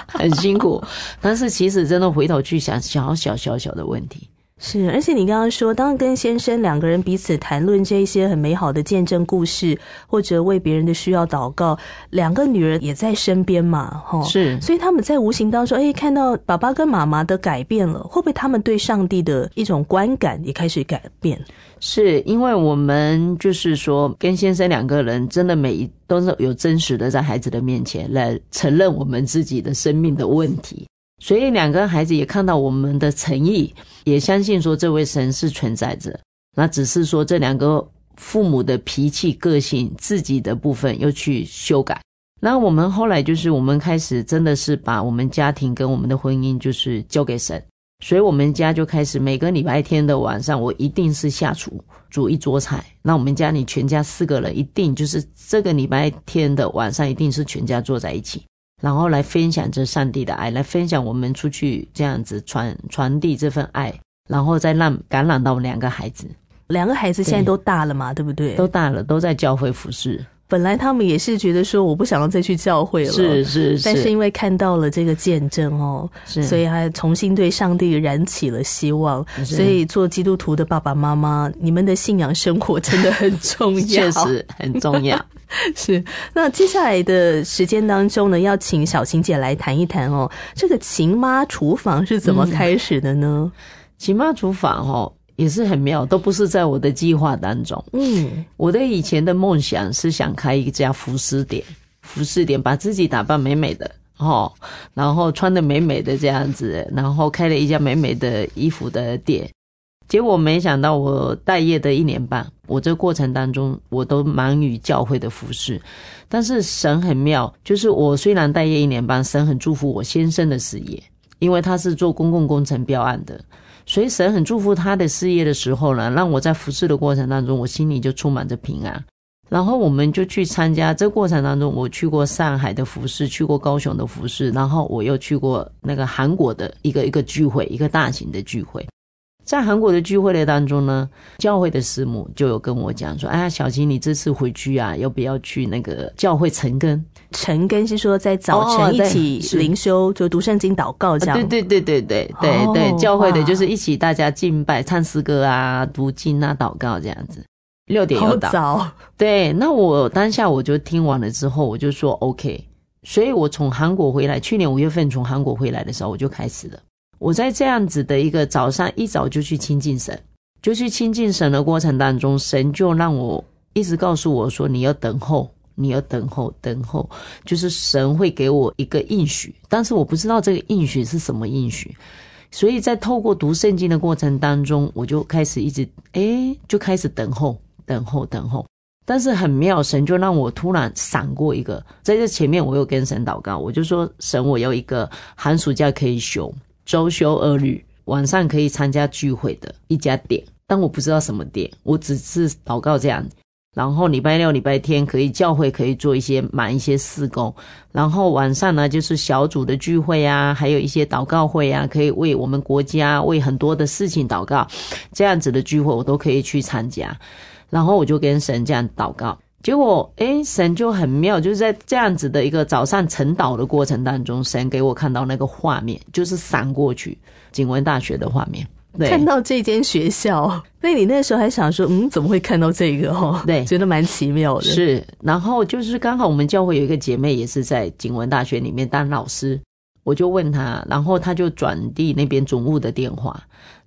很辛苦。但是其实真的回头去想，小小小小的问题。是，而且你刚刚说，当跟先生两个人彼此谈论这些很美好的见证故事，或者为别人的需要祷告，两个女人也在身边嘛，哈，是，所以他们在无形当中，哎，看到爸爸跟妈妈的改变了，会不会他们对上帝的一种观感也开始改变？是因为我们就是说，跟先生两个人真的每一都是有真实的在孩子的面前来承认我们自己的生命的问题。所以两个孩子也看到我们的诚意，也相信说这位神是存在着。那只是说这两个父母的脾气、个性、自己的部分又去修改。那我们后来就是，我们开始真的是把我们家庭跟我们的婚姻就是交给神。所以我们家就开始每个礼拜天的晚上，我一定是下厨煮一桌菜。那我们家里全家四个人一定就是这个礼拜天的晚上，一定是全家坐在一起。然后来分享这上帝的爱，来分享我们出去这样子传传递这份爱，然后再让感染到两个孩子。两个孩子现在都大了嘛，对不对？都大了，都在教会服侍。本来他们也是觉得说我不想要再去教会了，是是，但是因为看到了这个见证哦，所以还重新对上帝燃起了希望。所以做基督徒的爸爸妈妈，你们的信仰生活真的很重要，确实很重要。是。那接下来的时间当中呢，要请小琴姐来谈一谈哦，这个晴妈厨房是怎么开始的呢？晴妈厨房哦，也是很妙，都不是在我的计划当中。嗯，我的以前的梦想是想开一家服饰店，服饰店把自己打扮美美的哦，然后穿的美美的这样子，然后开了一家美美的衣服的店。结果没想到我待业的一年半，我这过程当中我都忙于教会的服饰。但是神很妙，就是我虽然待业一年半，神很祝福我先生的事业，因为他是做公共工程标案的。所以神很祝福他的事业的时候呢，让我在服侍的过程当中，我心里就充满着平安。然后我们就去参加，这过程当中，我去过上海的服饰，去过高雄的服饰，然后我又去过那个韩国的一个一个聚会，一个大型的聚会。在韩国的聚会的当中呢，教会的师母就有跟我讲说：“哎呀，小青，你这次回去啊，要不要去那个教会晨更？晨更是说在早晨一起灵修，就读圣经、祷告这样。”“对对对对对对对。”教会的就是一起大家敬拜、唱诗歌啊、读经啊、祷告这样子。六点又早。对，那我当下我就听完了之后，我就说 OK。所以我从韩国回来，去年五月份从韩国回来的时候，我就开始了。我在这样子的一个早上一早就去亲近神，就去亲近神的过程当中，神就让我一直告诉我说：“你要等候，你要等候，等候。”就是神会给我一个应许，但是我不知道这个应许是什么应许。所以在透过读圣经的过程当中，我就开始一直哎，就开始等候，等候，等候。但是很妙，神就让我突然闪过一个，在这前面我有跟神祷告，我就说：“神，我要一个寒暑假可以休，周休二日晚上可以参加聚会的一家店，但我不知道什么店，我只是祷告这样。然后礼拜六、礼拜天可以教会可以做一些满一些事工，然后晚上呢就是小组的聚会啊，还有一些祷告会啊，可以为我们国家为很多的事情祷告，这样子的聚会我都可以去参加，然后我就跟神这样祷告。结果，哎，神就很妙，就是在这样子的一个早上晨祷的过程当中，神给我看到那个画面，就是闪过去景文大学的画面，对，看到这间学校，那你那时候还想说，嗯，怎么会看到这个哦？对，觉得蛮奇妙的。是，然后就是刚好我们教会有一个姐妹也是在景文大学里面当老师，我就问她，然后她就转递那边总务的电话，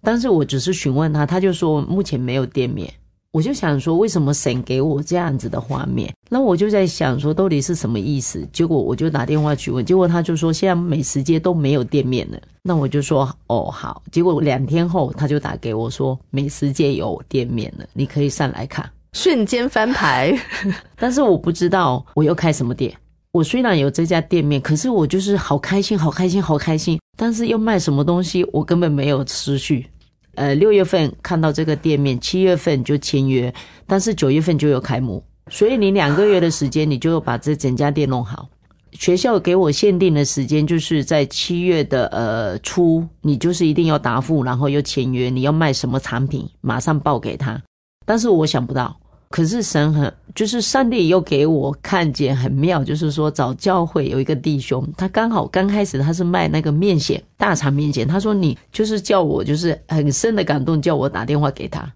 但是我只是询问她，她就说目前没有店面。我就想说，为什么神给我这样子的画面？那我就在想说，到底是什么意思？结果我就打电话去问，结果他就说，现在美食街都没有店面了。那我就说，哦，好。结果两天后，他就打给我说，美食街有店面了，你可以上来看，瞬间翻牌。但是我不知道我要开什么店。我虽然有这家店面，可是我就是好开心，好开心，好开心。但是要卖什么东西，我根本没有思绪。呃，六月份看到这个店面，七月份就签约，但是九月份就有开幕，所以你两个月的时间，你就把这整家店弄好。学校给我限定的时间就是在七月的呃初，你就是一定要答复，然后又签约，你要卖什么产品，马上报给他。但是我想不到。可是神很，就是上帝又给我看见很妙，就是说早教会有一个弟兄，他刚好刚开始他是卖那个面线，大肠面线。他说你就是叫我就是很深的感动，叫我打电话给他，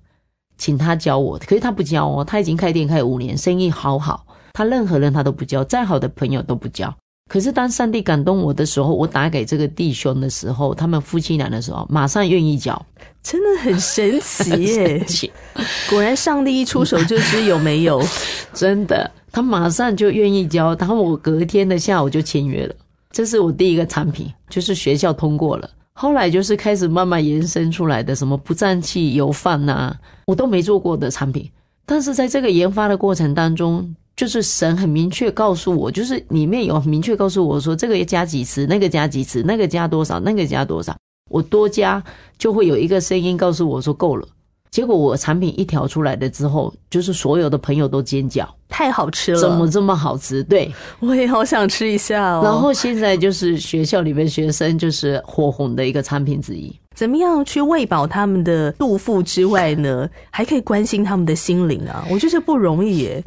请他教我，可是他不教哦，他已经开店开五年，生意好好，他任何人他都不教，再好的朋友都不教。可是当上帝感动我的时候，我打给这个弟兄的时候，他们夫妻俩的时候，马上愿意交，真的很神奇耶！果然上帝一出手就知有没有？真的，他马上就愿意交，然后我隔天的下午就签约了。这是我第一个产品，就是学校通过了，后来就是开始慢慢延伸出来的什么不胀气油饭呐，我都没做过的产品，但是在这个研发的过程当中。就是神很明确告诉我，就是里面有明确告诉我说，这个加几次，那个加几次，那个加多少，那个加多少，我多加就会有一个声音告诉我说够了。结果我产品一调出来的之后，就是所有的朋友都尖叫，太好吃了，怎么这么好吃？对，我也好想吃一下哦。然后现在就是学校里面学生就是火红的一个产品之一。怎么样去喂饱他们的肚腹之外呢，还可以关心他们的心灵啊？我觉得不容易耶。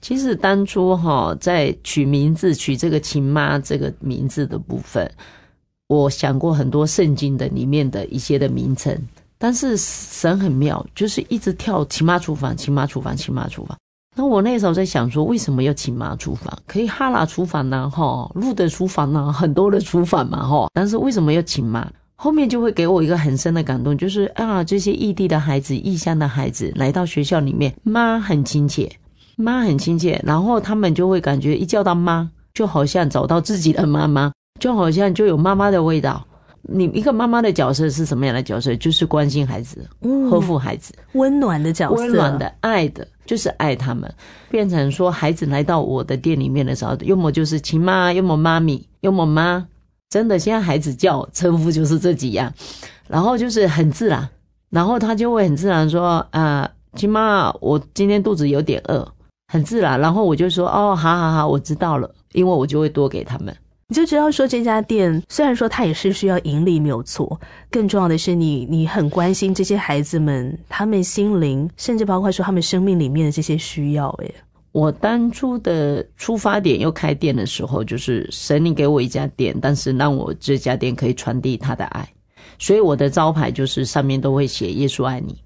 其实当初哈，在取名字取这个“秦妈”这个名字的部分，我想过很多圣经的里面的一些的名称，但是神很妙，就是一直跳“秦妈厨房”、“秦妈厨房”、“秦妈厨房”。那我那时候在想说，为什么要“秦妈厨房”？可以“哈拉厨房”呢？哈，“路德厨房”呢？很多的厨房嘛，哈。但是为什么要“秦妈”？后面就会给我一个很深的感动，就是啊，这些异地的孩子、异乡的孩子来到学校里面，妈很亲切。妈很亲切，然后他们就会感觉一叫到妈，就好像找到自己的妈妈，就好像就有妈妈的味道。你一个妈妈的角色是什么样的角色？就是关心孩子、呵护孩子、温暖的角色、温暖的爱的，就是爱他们。变成说，孩子来到我的店里面的时候，要么就是亲妈，要么妈咪，要么妈。真的，现在孩子叫称呼就是这几样，然后就是很自然，然后他就会很自然说：“啊，亲妈，我今天肚子有点饿。”很自然，然后我就说哦，好好好，我知道了，因为我就会多给他们。你就知道说这家店虽然说它也是需要盈利没有错，更重要的是你你很关心这些孩子们，他们心灵，甚至包括说他们生命里面的这些需要。哎，我当初的出发点又开店的时候，就是神你给我一家店，但是让我这家店可以传递他的爱，所以我的招牌就是上面都会写耶稣爱你。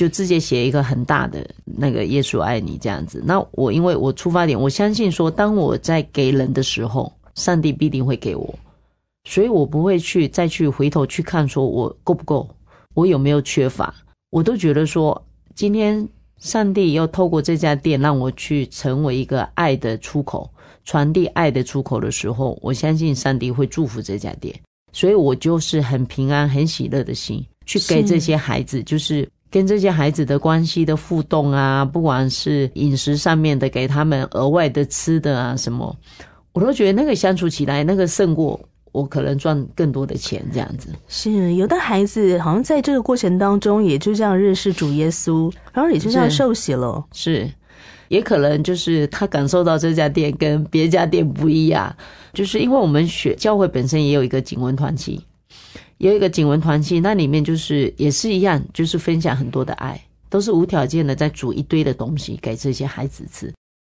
就直接写一个很大的那个“耶稣爱你”这样子。那我因为我出发点，我相信说，当我在给人的时候，上帝必定会给我，所以我不会去再去回头去看说我够不够，我有没有缺乏。我都觉得说，今天上帝要透过这家店让我去成为一个爱的出口，传递爱的出口的时候，我相信上帝会祝福这家店。所以我就是很平安、很喜乐的心去给这些孩子，就是。跟这些孩子的关系的互动啊，不管是饮食上面的，给他们额外的吃的啊什么，我都觉得那个相处起来那个胜过我可能赚更多的钱这样子。是有的孩子好像在这个过程当中，也就这样认识主耶稣，然后也就这样受洗了。是，也可能就是他感受到这家店跟别家店不一样，就是因为我们学教会本身也有一个警文团体。有一个警文团契，那里面就是也是一样，就是分享很多的爱，都是无条件的，在煮一堆的东西给这些孩子吃。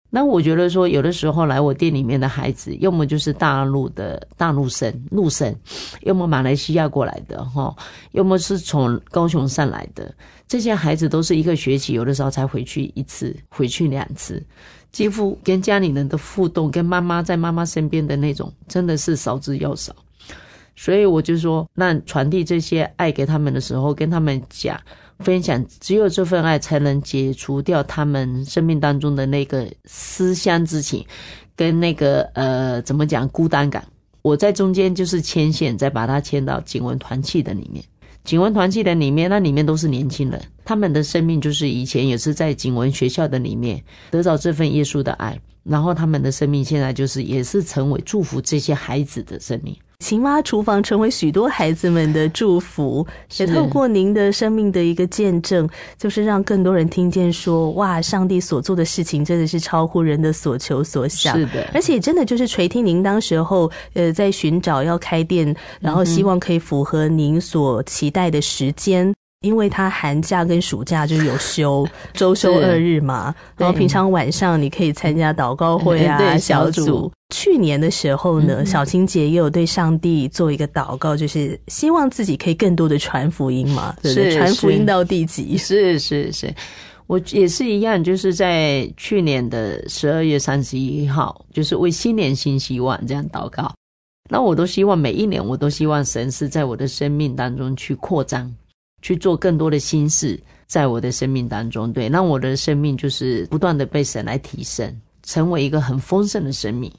那我觉得说，有的时候来我店里面的孩子，要么就是大陆的大陆生、陆生，要么马来西亚过来的哈，要么是从高雄上来的。这些孩子都是一个学期，有的时候才回去一次、回去两次，几乎跟家里人的互动、跟妈妈在妈妈身边的那种，真的是少之又少。所以我就说，那传递这些爱给他们的时候，跟他们讲分享，只有这份爱才能解除掉他们生命当中的那个思乡之情，跟那个呃，怎么讲孤单感。我在中间就是牵线，再把他牵到景文团契的里面。景文团契的里面，那里面都是年轻人，他们的生命就是以前也是在景文学校的里面得到这份耶稣的爱，然后他们的生命现在就是也是成为祝福这些孩子的生命。秦妈厨房成为许多孩子们的祝福，也透过您的生命的一个见证，就是让更多人听见说：“哇，上帝所做的事情真的是超乎人的所求所想。”是的，而且真的就是垂听您当时候呃在寻找要开店，然后希望可以符合您所期待的时间。因为他寒假跟暑假就有休 周休二日嘛，然后平常晚上你可以参加祷告会啊 小组。去年的时候呢，小青姐也有对上帝做一个祷告，就是希望自己可以更多的传福音嘛，对对，传福音到地极。是是是，我也是一样，就是在去年的十二月三十一号，就是为新年新希望这样祷告。那我都希望每一年我都希望神是在我的生命当中去扩张。去做更多的心事，在我的生命当中，对，让我的生命就是不断的被神来提升，成为一个很丰盛的生命。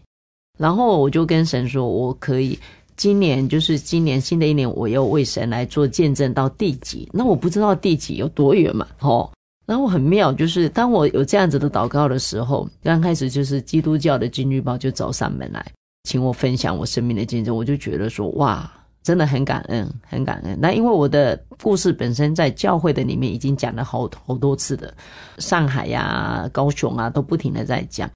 然后我就跟神说，我可以今年就是今年新的一年，我要为神来做见证到第几？那我不知道第几有多远嘛，哦。然后很妙，就是当我有这样子的祷告的时候，刚开始就是基督教的《金句包就找上门来，请我分享我生命的见证，我就觉得说，哇。真的很感恩，很感恩。那因为我的故事本身在教会的里面已经讲了好好多次的，上海呀、高雄啊都不停的在讲。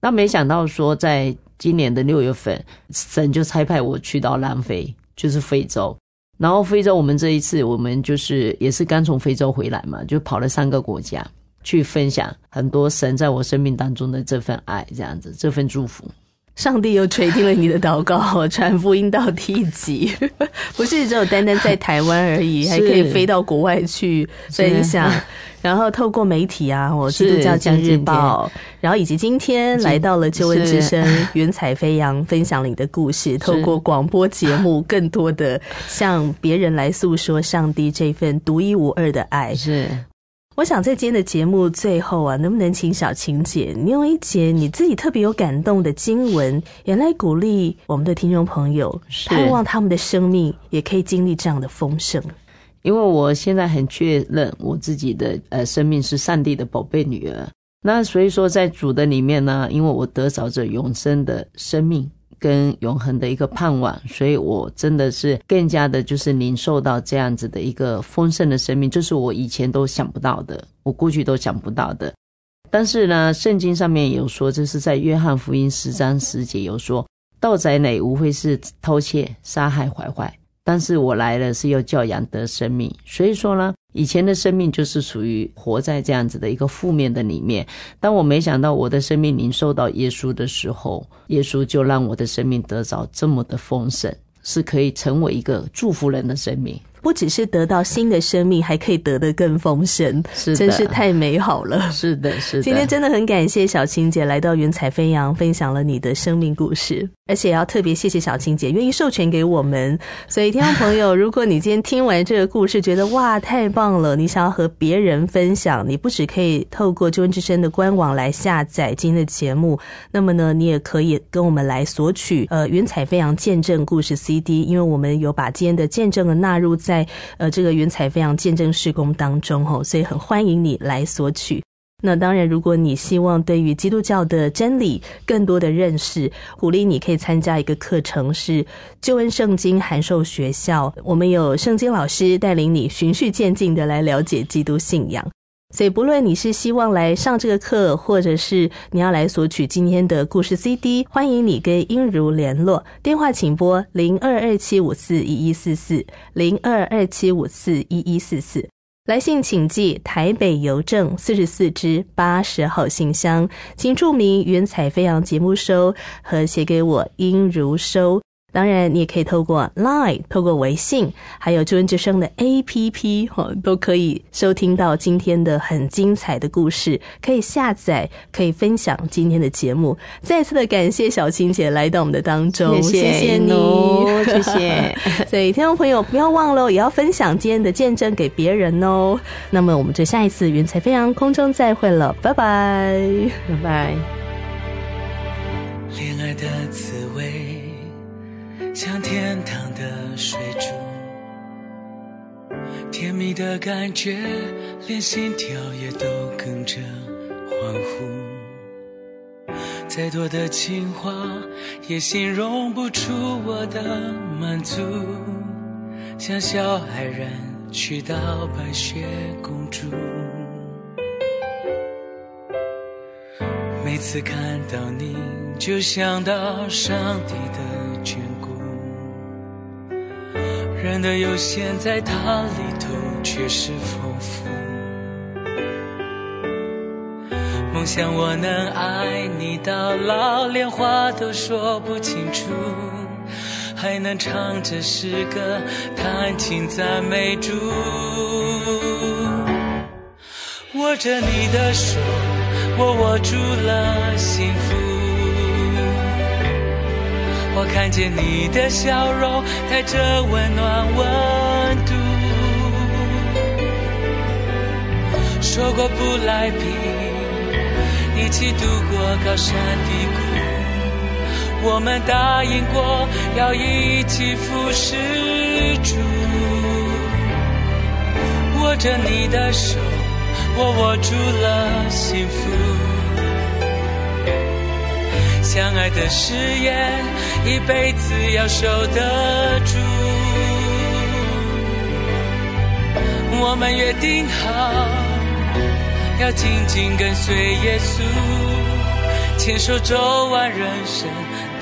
那没想到说在今年的六月份，神就差派我去到南非，就是非洲。然后非洲我们这一次我们就是也是刚从非洲回来嘛，就跑了三个国家去分享很多神在我生命当中的这份爱，这样子这份祝福。上帝又垂听了你的祷告，传福音到地极，不是只有单单在台湾而已，还可以飞到国外去分享。然后透过媒体啊，我基督教今日报，然后以及今天来到了《就问之声》，云彩飞扬，分享了你的故事，透过广播节目，更多的向别人来诉说上帝这份独一无二的爱是。我想在今天的节目最后啊，能不能请小晴姐你用一节你自己特别有感动的经文，也来鼓励我们的听众朋友，盼望他们的生命也可以经历这样的丰盛。因为我现在很确认我自己的呃生命是上帝的宝贝女儿，那所以说在主的里面呢，因为我得着这永生的生命。跟永恒的一个盼望，所以我真的是更加的，就是领受到这样子的一个丰盛的生命，这是我以前都想不到的，我过去都想不到的。但是呢，圣经上面有说，这是在约翰福音十章十节有说，盗贼乃无非是偷窃、杀害、怀坏。但是我来了是要教养得生命，所以说呢，以前的生命就是属于活在这样子的一个负面的里面。当我没想到我的生命灵受到耶稣的时候，耶稣就让我的生命得着这么的丰盛，是可以成为一个祝福人的生命。不只是得到新的生命，还可以得的更丰盛，是真是太美好了。是的，是的。今天真的很感谢小青姐来到云彩飞扬，分享了你的生命故事。而且要特别谢谢小青姐愿意授权给我们。所以听众朋友，如果你今天听完这个故事，觉得哇太棒了，你想要和别人分享，你不只可以透过《追问之声》的官网来下载今天的节目，那么呢，你也可以跟我们来索取呃“云彩飞扬见证故事 ”CD，因为我们有把今天的见证呢纳入在呃这个“云彩飞扬见证事工”当中哦，所以很欢迎你来索取。那当然，如果你希望对于基督教的真理更多的认识，鼓励你可以参加一个课程，是救恩圣经函授学校。我们有圣经老师带领你循序渐进的来了解基督信仰。所以，不论你是希望来上这个课，或者是你要来索取今天的故事 CD，欢迎你跟英如联络，电话请拨零二二七五四一一四四零二二七五四一一四四。来信请寄台北邮政四十四支八十号信箱，请注明“云彩飞扬”节目收和写给我殷如收。当然，你也可以透过 Line、透过微信，还有《朱恩之声》的 APP，哈，都可以收听到今天的很精彩的故事。可以下载，可以分享今天的节目。再次的感谢小青姐来到我们的当中，谢谢你，谢谢。所以听众朋友不要忘了，也要分享今天的见证给别人哦。那么我们就下一次云彩飞扬空中再会了，拜拜，拜拜。恋爱的滋味。像天堂的水珠，甜蜜的感觉，连心跳也都跟着欢呼。再多的情话也形容不出我的满足，像小矮人娶到白雪公主。每次看到你就想到上帝的眷。人的有限，在它里头却是丰富。梦想我能爱你到老，连话都说不清楚，还能唱着诗歌，弹琴赞美主。握着你的手，我握住了幸福。我看见你的笑容，带着温暖温度。说过不来贫，一起度过高山低谷。我们答应过要一起扶持住。握着你的手，我握住了幸福。相爱的誓言，一辈子要守得住。我们约定好，要紧紧跟随耶稣，牵手走完人生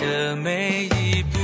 的每一步。